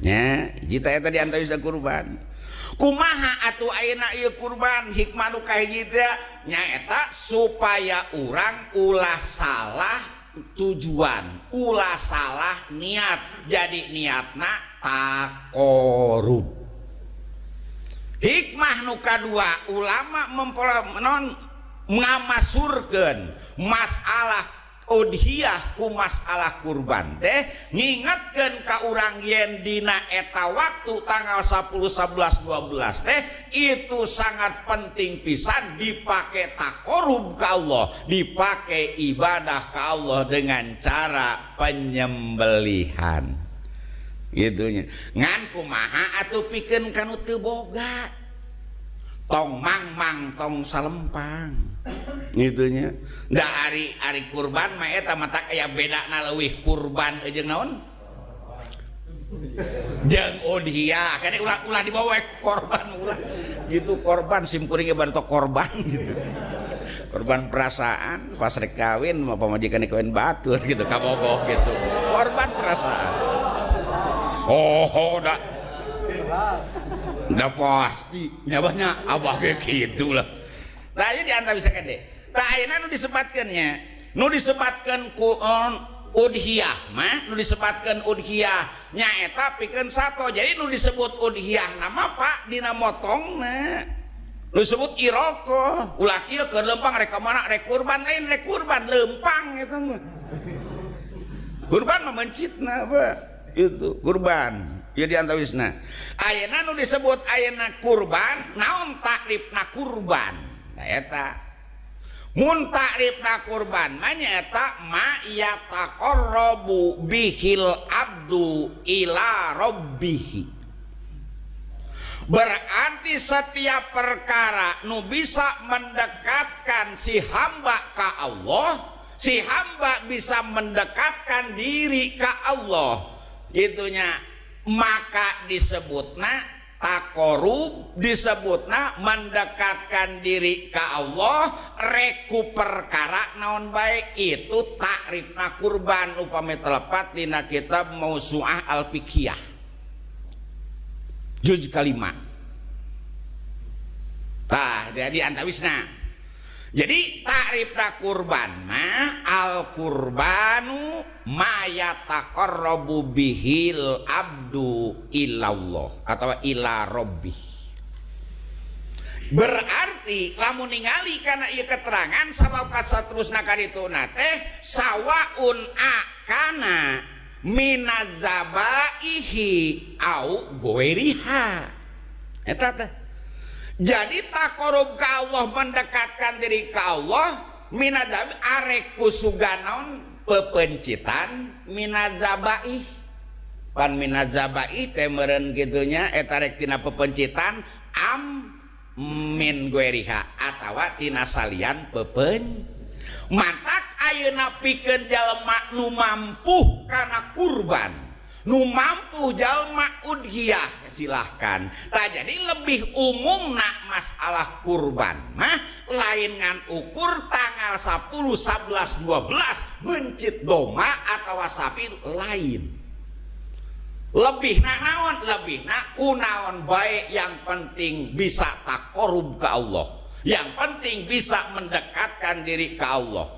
ya kita tadi antar kurban punya kumaha atau aak kurban hikmahukaida nyaeta supaya orang ulah salah tujuan Ulah salah niat jadi niat na takorup hikmah nuka 2 ulama memperonngamas surgen masalahku ah kumas Allah kurban deh ngingatkan kau orang Yendina eta waktu tanggal 10 1112 deh itu sangat penting pisan dipakai takoruf kalau Allah dipakai ibadah Allah dengan cara penyembelihan itunya nganku maha atau piken kan tuh boga ya tong mang mang tong salempang Itunya. da ari ari kurban mah eta mata aya bedana leuwih kurban eh, jeung naon jeung odia kene ulah ulah dibawa korban ulah gitu korban baru ibarat korban gitu korban perasaan pas rek kawin mah pamajikan kawin batur gitu kabogoh gitu korban perasaan oh, oh dah Udah pasti nyawanya abah kayak gitu lah. Nah ini diantara bisa deh. Nah ini nu disebatkannya. Nu disebatkan ku on udhiyah mah. Nu disebatkan udhiyah. Nyaeta pikeun satu. Jadi nu disebut udhiyah nama pak dina motong na. Nu disebut iroko. Ulah kieu ke lempang rek mana rek kurban lain rek kurban lempang itu. mah. Kurban memencit na apa? Itu kurban ya antawisna ayana nu disebut ayana kurban naon takrifna kurban nah eta mun takrifna kurban manya eta ma yataqarrabu bihil abdu ila rabbih berarti setiap perkara nu bisa mendekatkan si hamba ke Allah si hamba bisa mendekatkan diri ke Allah gitunya maka disebut na takoru disebutna mendekatkan diri ke Allah recuperkara naon baik itu takrifna kurban upame telepat Dina kita mausuah al-piqahtah ah, jadi and Wisnah jadi takurbana Alqurbanu may takorro bihil Abdulllallah atau I Rob berarti kamu ningali karena ia keterangan samaempatsa terus naka dituna teh sawwakana Minzahiha punya jadi takoka Allah mendekatkan diri ka Allah Minza areku Suganon pepencitan Minzaba Minzaba Te gitunya eterektina pepencitan amguehatinayan pe mata aunapiken dalam maknu mampu karena kurban dan nu mampu jalma udhiyah silahkan tak jadi lebih umum nak masalah kurban mah lain ngan ukur tanggal 10 11 12 mencit doma atau sapi lain lebih nak naon lebih nak kunaon baik yang penting bisa tak korup ke Allah yang penting bisa mendekatkan diri ke Allah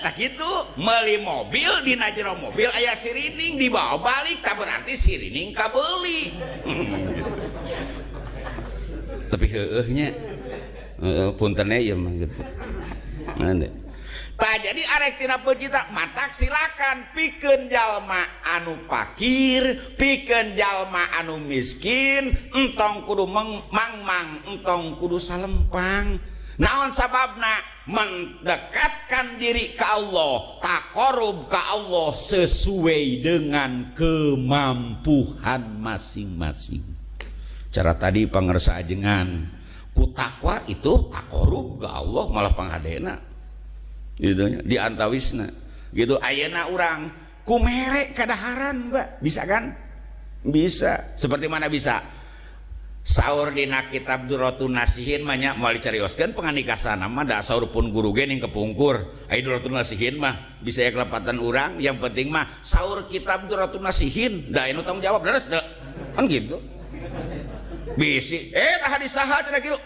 tak gitu meli mobil di Najro mobil ayah sirrinning diba balik tak berarti sirrining be tapinya Pu tak nah, jadi arek tina pecinta matak silakan piken jalma anu pakir piken jalma anu miskin entong kudu meng, mang mang entong kudu salempang naon sababna mendekatkan diri ke Allah takorub ke Allah sesuai dengan kemampuan masing-masing cara tadi pangersa ajengan ku takwa itu takorub ke Allah malah panghadenak dianta Wisna gitu Ayena urang kumerek kedaharan Mbak bisa kan bisa seperti mana bisa sauurdinakib Durotul nasihin banyak cari penga kasan nama sauur pun guru Gening ke pungkurtul nasihin mah bisa kelapaatan urang yang penting mah sauur kitab Durotul nasihin ta jawab gitu bis eh kilo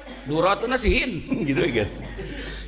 nasihin gitu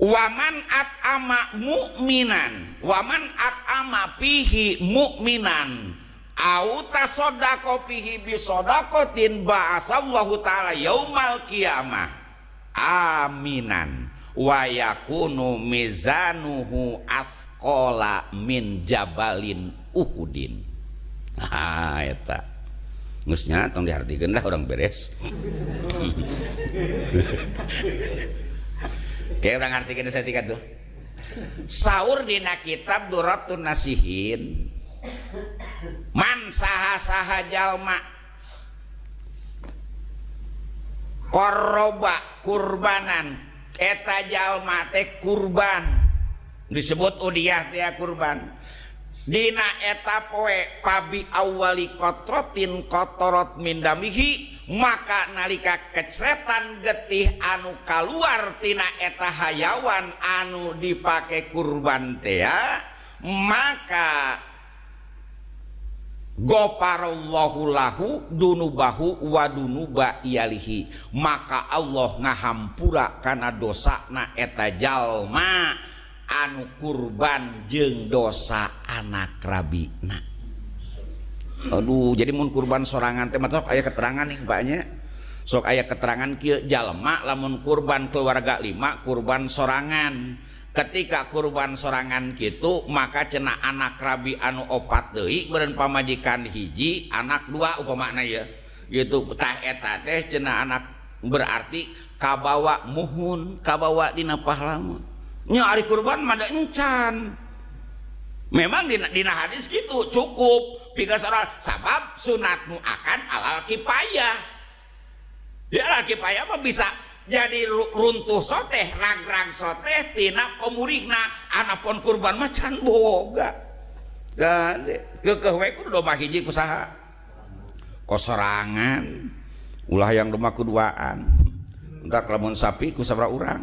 waman at ama mukminan waman at pihi mukminan au tasodako pihi bisodakotin ba'asallahu ta'ala yaumal kiamah aminan wa yakunu mizanuhu afqala min jabalin uhudin nah eta geus nya tong dihartikeun lah orang beres punyaur Di kitab Durotul nasihin man sahahajallma koroba kurbanan etajallma tek kurban disebut udi kurban Dina eta poe Pabi awali kotrotin kotorot mindamihi maka nalika keceretan getih anu kal keluartina eta hayawan anu dipakai kurbantea maka goparallahlahu duubau wadunubalihi maka Allah ngahampura karena dosa na etajalmak anu kurban je dosa anak rabi Aduh jadi kurban sorangan teman sok kayak keterangan banyaknya sok ayah keterangan Jalemak lamun kurban keluarga 5 kurban sorangan ketika kurban sorangan gitu maka cena anak rabi anu opatwi bempa majikan hiji anak dua upa makna ya gitu petaheta deh cena anak berarti Kawa muhun Kawakdina pahlamun nya hari kurban mada encan memang dina, dina hadis gitu cukup pika seorang sabab sunatmu akan alal kipayah ya alal kipayah mah bisa jadi runtuh soteh rang-rang soteh tina pemurihna anapun kurban macan boga gade kan, kekehwe ku kudu domba hiji kusaha kosorangan ulah yang domba kuduaan Enggak lamun sapi kusabra urang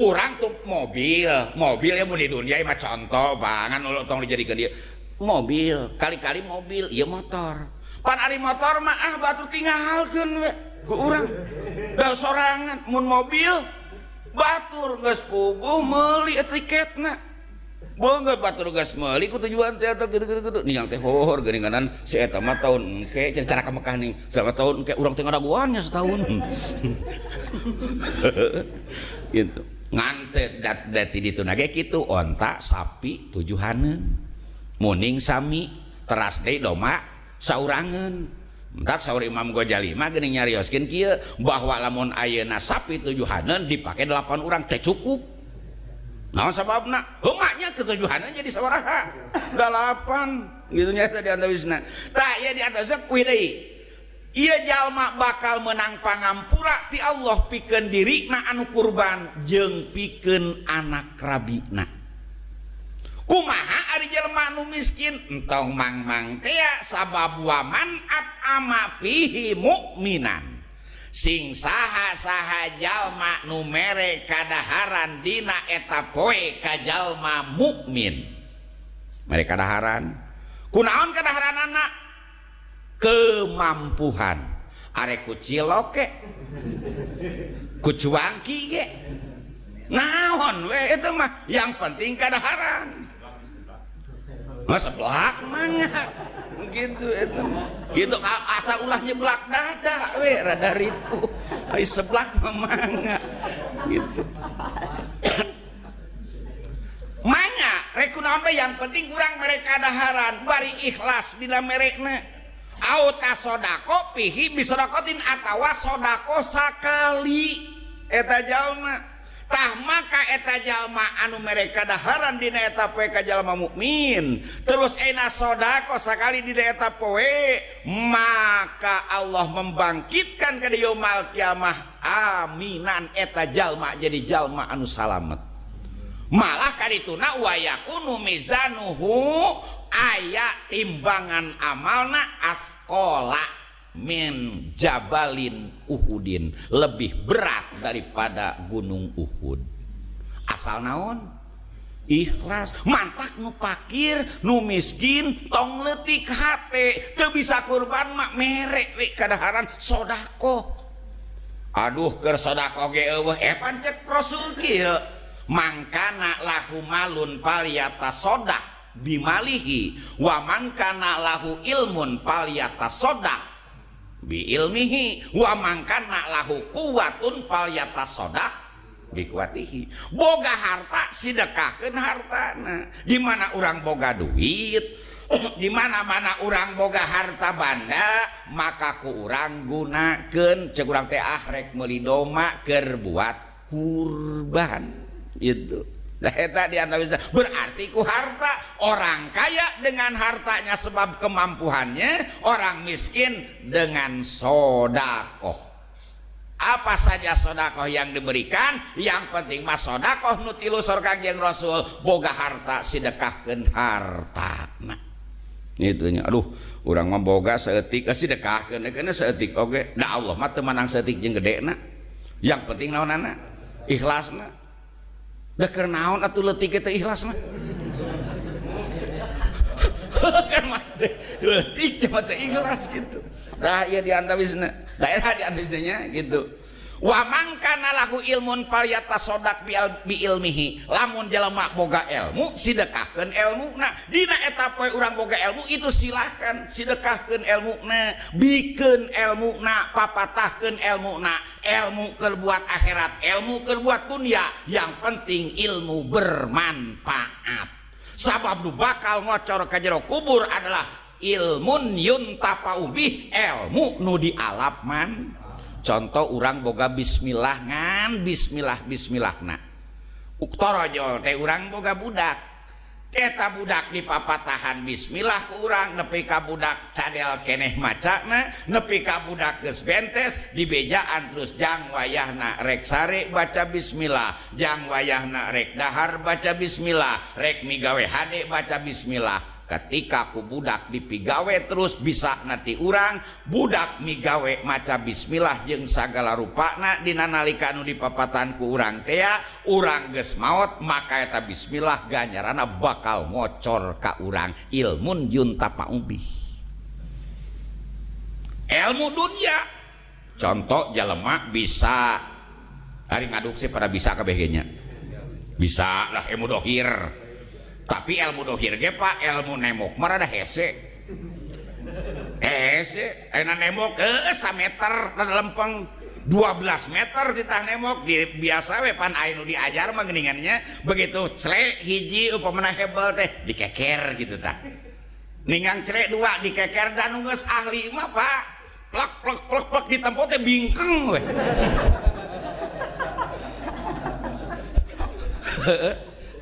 orang tuh mobil mobil ya mau di dunia ya, mah contoh bangan ulo tong dijadikan dia mobil kali-kali mobil iya motor pan ari motor mah ah batu tinggalkeun we gue urang dah sorangan mun mobil batur geus puguh nak, tiketna Bangga batur gas meli ku tujuan teh eta gitu-gitu yang teh gini geuninganan si eta mah taun cara ke Mekah nih selama tahun engke urang tengah raguannya setahun. gitu. nganti diun gitu ontak sapi tujuhananmuningsi teras doma sauangan sauur Imam Ghajali bahwa lamun ayena sapi tujuhanan dipakai 8 orang tehcu um keujuhan jadi seorangpan gitunya tadi atas punya jalmak bakal menangpangampura di Allah piken diriknaanuquban jeng piken anak rabinah kumalma miskinm manat ama pihi mukminan singsahasahajalmaknu mererek kadaharandina etapoe kajjallma mukmin mereka dahaaran kuna on keadaaran anak kemampuan arek kucilok ke kucuang ke naon we itu mah yang penting kadaharan mas belak mangat gitu itu gitu asa ulah nyeblak dada we rada ribu ay seblak mangga, gitu mangga, rek yang penting kurang mereka daharan bari ikhlas dina merekna punya auta soda kopidinda kosa kali etajallmatah maka eta jalma anu mereka daharandina eta peK jalma mukmin terus ena soda kosa kali dietawe maka Allah membangkitkan ke diomal kiamah aminan etajallma jadi jalma anu salamet malah kali itu na waya ku mezanhu ayak timbangan amalna afkola min jabalin uhudin lebih berat daripada gunung uhud asal naon ikhlas mantak nu pakir nu miskin tong letik hati teu bisa kurban mak merek we kadaharan sodako aduh ker sodako ge eueuh eh pancet prosul kieu mangkana lahu malun sodak biihi wamangkan lahu ilmun pallitas soda bi ilmihi wamangkan lahu kuat unpalta soda dikuatihi Boga harta si dekahken harta dimana orang Boga duit dimana-mana orangrang Boga harta banda makaku uranggunaken sekurang teh akrek melidomakker buatat kurban itu Eh, berarti ku harta orang kaya dengan hartanya sebab kemampuannya orang miskin dengan sodakoh apa saja sodakoh yang diberikan yang penting mas sodakoh nutilu surga jeng rasul boga harta sidekahkan harta nah itunya aduh orang mah boga seetik eh, sidekahkan eh, karena seetik oke okay. dah Allah mah temanang seetik jeng gede nah yang penting naon ikhlas nak udah kenaon atau letih kita ikhlas kan mah kan mati letih, cuma ikhlas gitu dah ya diantawisna daerah iya diantawisnya gitu punya Wamangkan laku ilmun paliatas sodak ilmihi lamun jemakmoga elmu sidekahkan elmuna Dietaapa uang boga elmu itu silahkan sidekken elmuna bikin elmunak papa takken elmu na elmu terbuat akhirat elmu kebuat tunia yang penting ilmu bermanfaat sabab du bakal ngocor kaj jero kubur adalah ilmun yun tappa ubi elmu nu di Alap manmu punya contoh urang boga bismillah ngan Bismlah Bmillah na Uktor urang boga budak keta budak ni papa tahan Bmillah urang nepi kabudak Cadelkeneh maca nepi ka budak deses dibejaan terusjang wayah na rek saare baca bismillah jangan wayah na rekdhahar baca bismlah rek ni gawehane baca bismlah. kap pu budak dipigawe terus bisa nati urang budak miwe maca bismillah jeung sagala ruak dilikau di papatanku urangtea urang ges maut makaeta Bmillah ganyarana bakal ngocor ka urang ilmun jutaumbi elmu dunya contoh jelemak bisa hari ngaduksi pada bisa kebnya bisalah iluhohir tapi Elmu dhohir ge Pak ilmu nemuk merada he eh enak nemmo ke meter dalampeng 12 meter dittah nemuk di biasa wepan Au diajar mengeningannya begitu celek hiji up pe menah hebbel teh dikeker gitu tak ningan celek dua dikeker dan nu ahlimah Pak ding he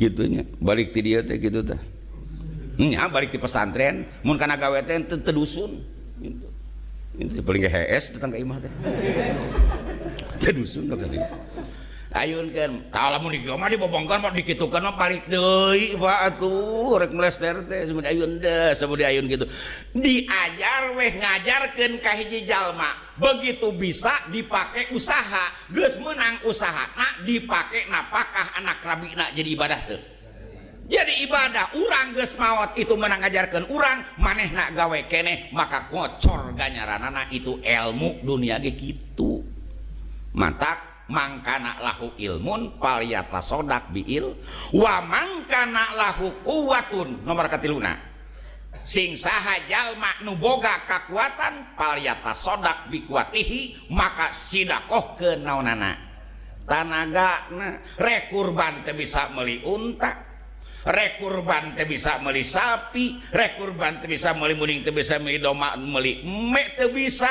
gitunya balik ti dia teh gitu teh nya balik di pesantren mun kana gawe teh teu dusun gitu. paling ge hees datang ka imah teh teu dusun un kalauun diajar weh ngajarkankah hij Jalma begitu bisa dipakai usaha guys menang usahanak dipakai na Apakahkah anak rabi jadi ibadah tuh jadi ibadah urang guysmawat itu menang ngajarkan urang manehnak gawe kene maka kocor ganyaranak itu ilmu dunia gitu matakan mangkanak laku ilmun palita sodak biil wa mang kan lahu kuun nokati luna singsa hajal maknu boga kekuatan palita sodak dikuatihi maka sidaoh ke naana tanaga rekurban te bisa meli untak rekurban te bisa meli sapi rekurban ter bisa melimuning te bisa meli domak me bisa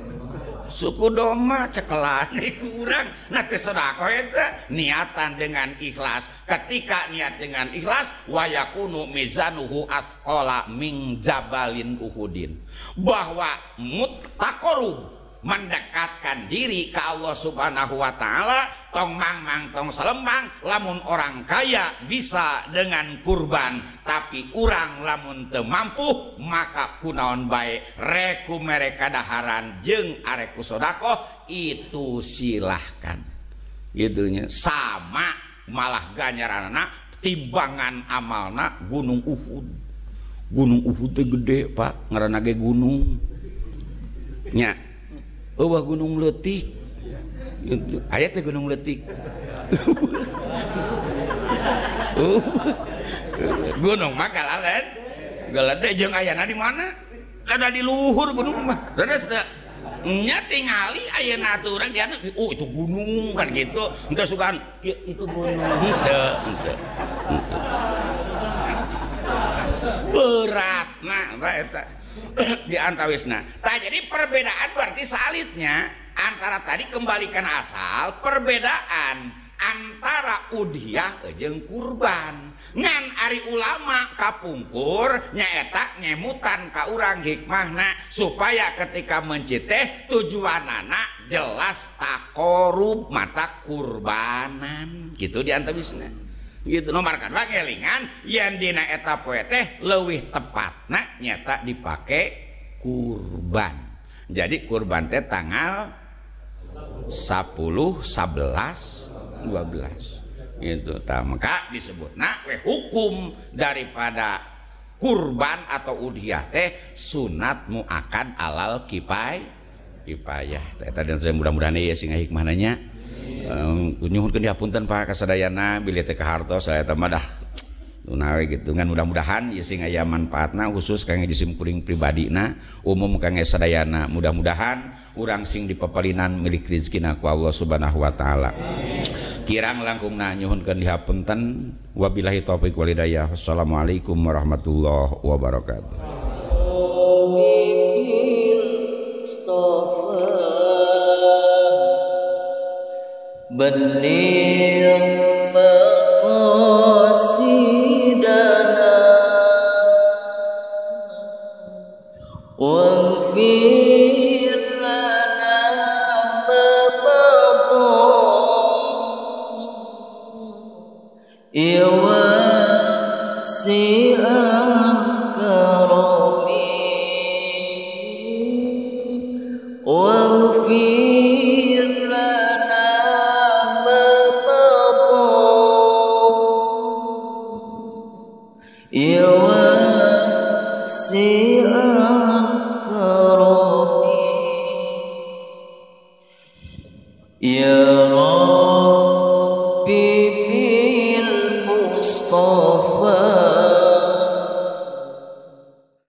sukudoma cekelat nikurang na niatan dengan ikhlas ketika niat dengan ikhlas wayak kuno mezannuhuaf ola Ming Jabalin uhuddin bahwamuttaquubah mendekatkan diri kalau subhanahu Wa ta'ala Tong Maang tong selembang lamun orang kaya bisa dengan kurban tapi kurang lamun teampmpu maka kunaon baik reku merekakadaharan jeung arekushodaqoh itu silahkan itunya sama malah ganyaran anak tibangan amalnak gunung Uufud gunung ufu te gede Pak ngerranke gunungnya kita Oh, gunung letik ayat gunung letik uh, gunung mah galalet galade jeung ayana di mana ada di luhur gunung mah rada nya tingali ayana aturan anak oh uh, itu gunung kan gitu entah suka anu. ya, itu gunung itu itu berat nah eta di antawisna. Tak jadi perbedaan berarti salidnya antara tadi kembalikan asal, perbedaan antara udhiah jeung kurban. Ngan ari ulama kapungkur nyaeta nyemutan ka urang hikmahna supaya ketika menciteh tujuan anak jelas tak korup mata kurbanan gitu di antawisna gitu nomor kedua kelingan yang dina eta poe teh tepat nak nyata dipakai kurban jadi kurban teh tanggal 10 11 12 gitu tak maka disebut nak we hukum daripada kurban atau udhiyah teh sunat muakad alal kipai kipayah teh tadi saya mudah-mudahan ya singa hikmahnya nyuhunkeun dihapunten Pak kasadayana bilih teh Harto saya teh mah nawe gitu kan mudah-mudahan ya sing aya manfaatna khusus kangge jisim kuring pribadina umum kangge sadayana mudah-mudahan urang sing dipepelinan milik rezekina ku Allah Subhanahu wa taala kirang langkungna nyuhunkeun dihapunten wabillahi taufik wal hidayah wassalamualaikum warahmatullahi wabarakatuh بلغ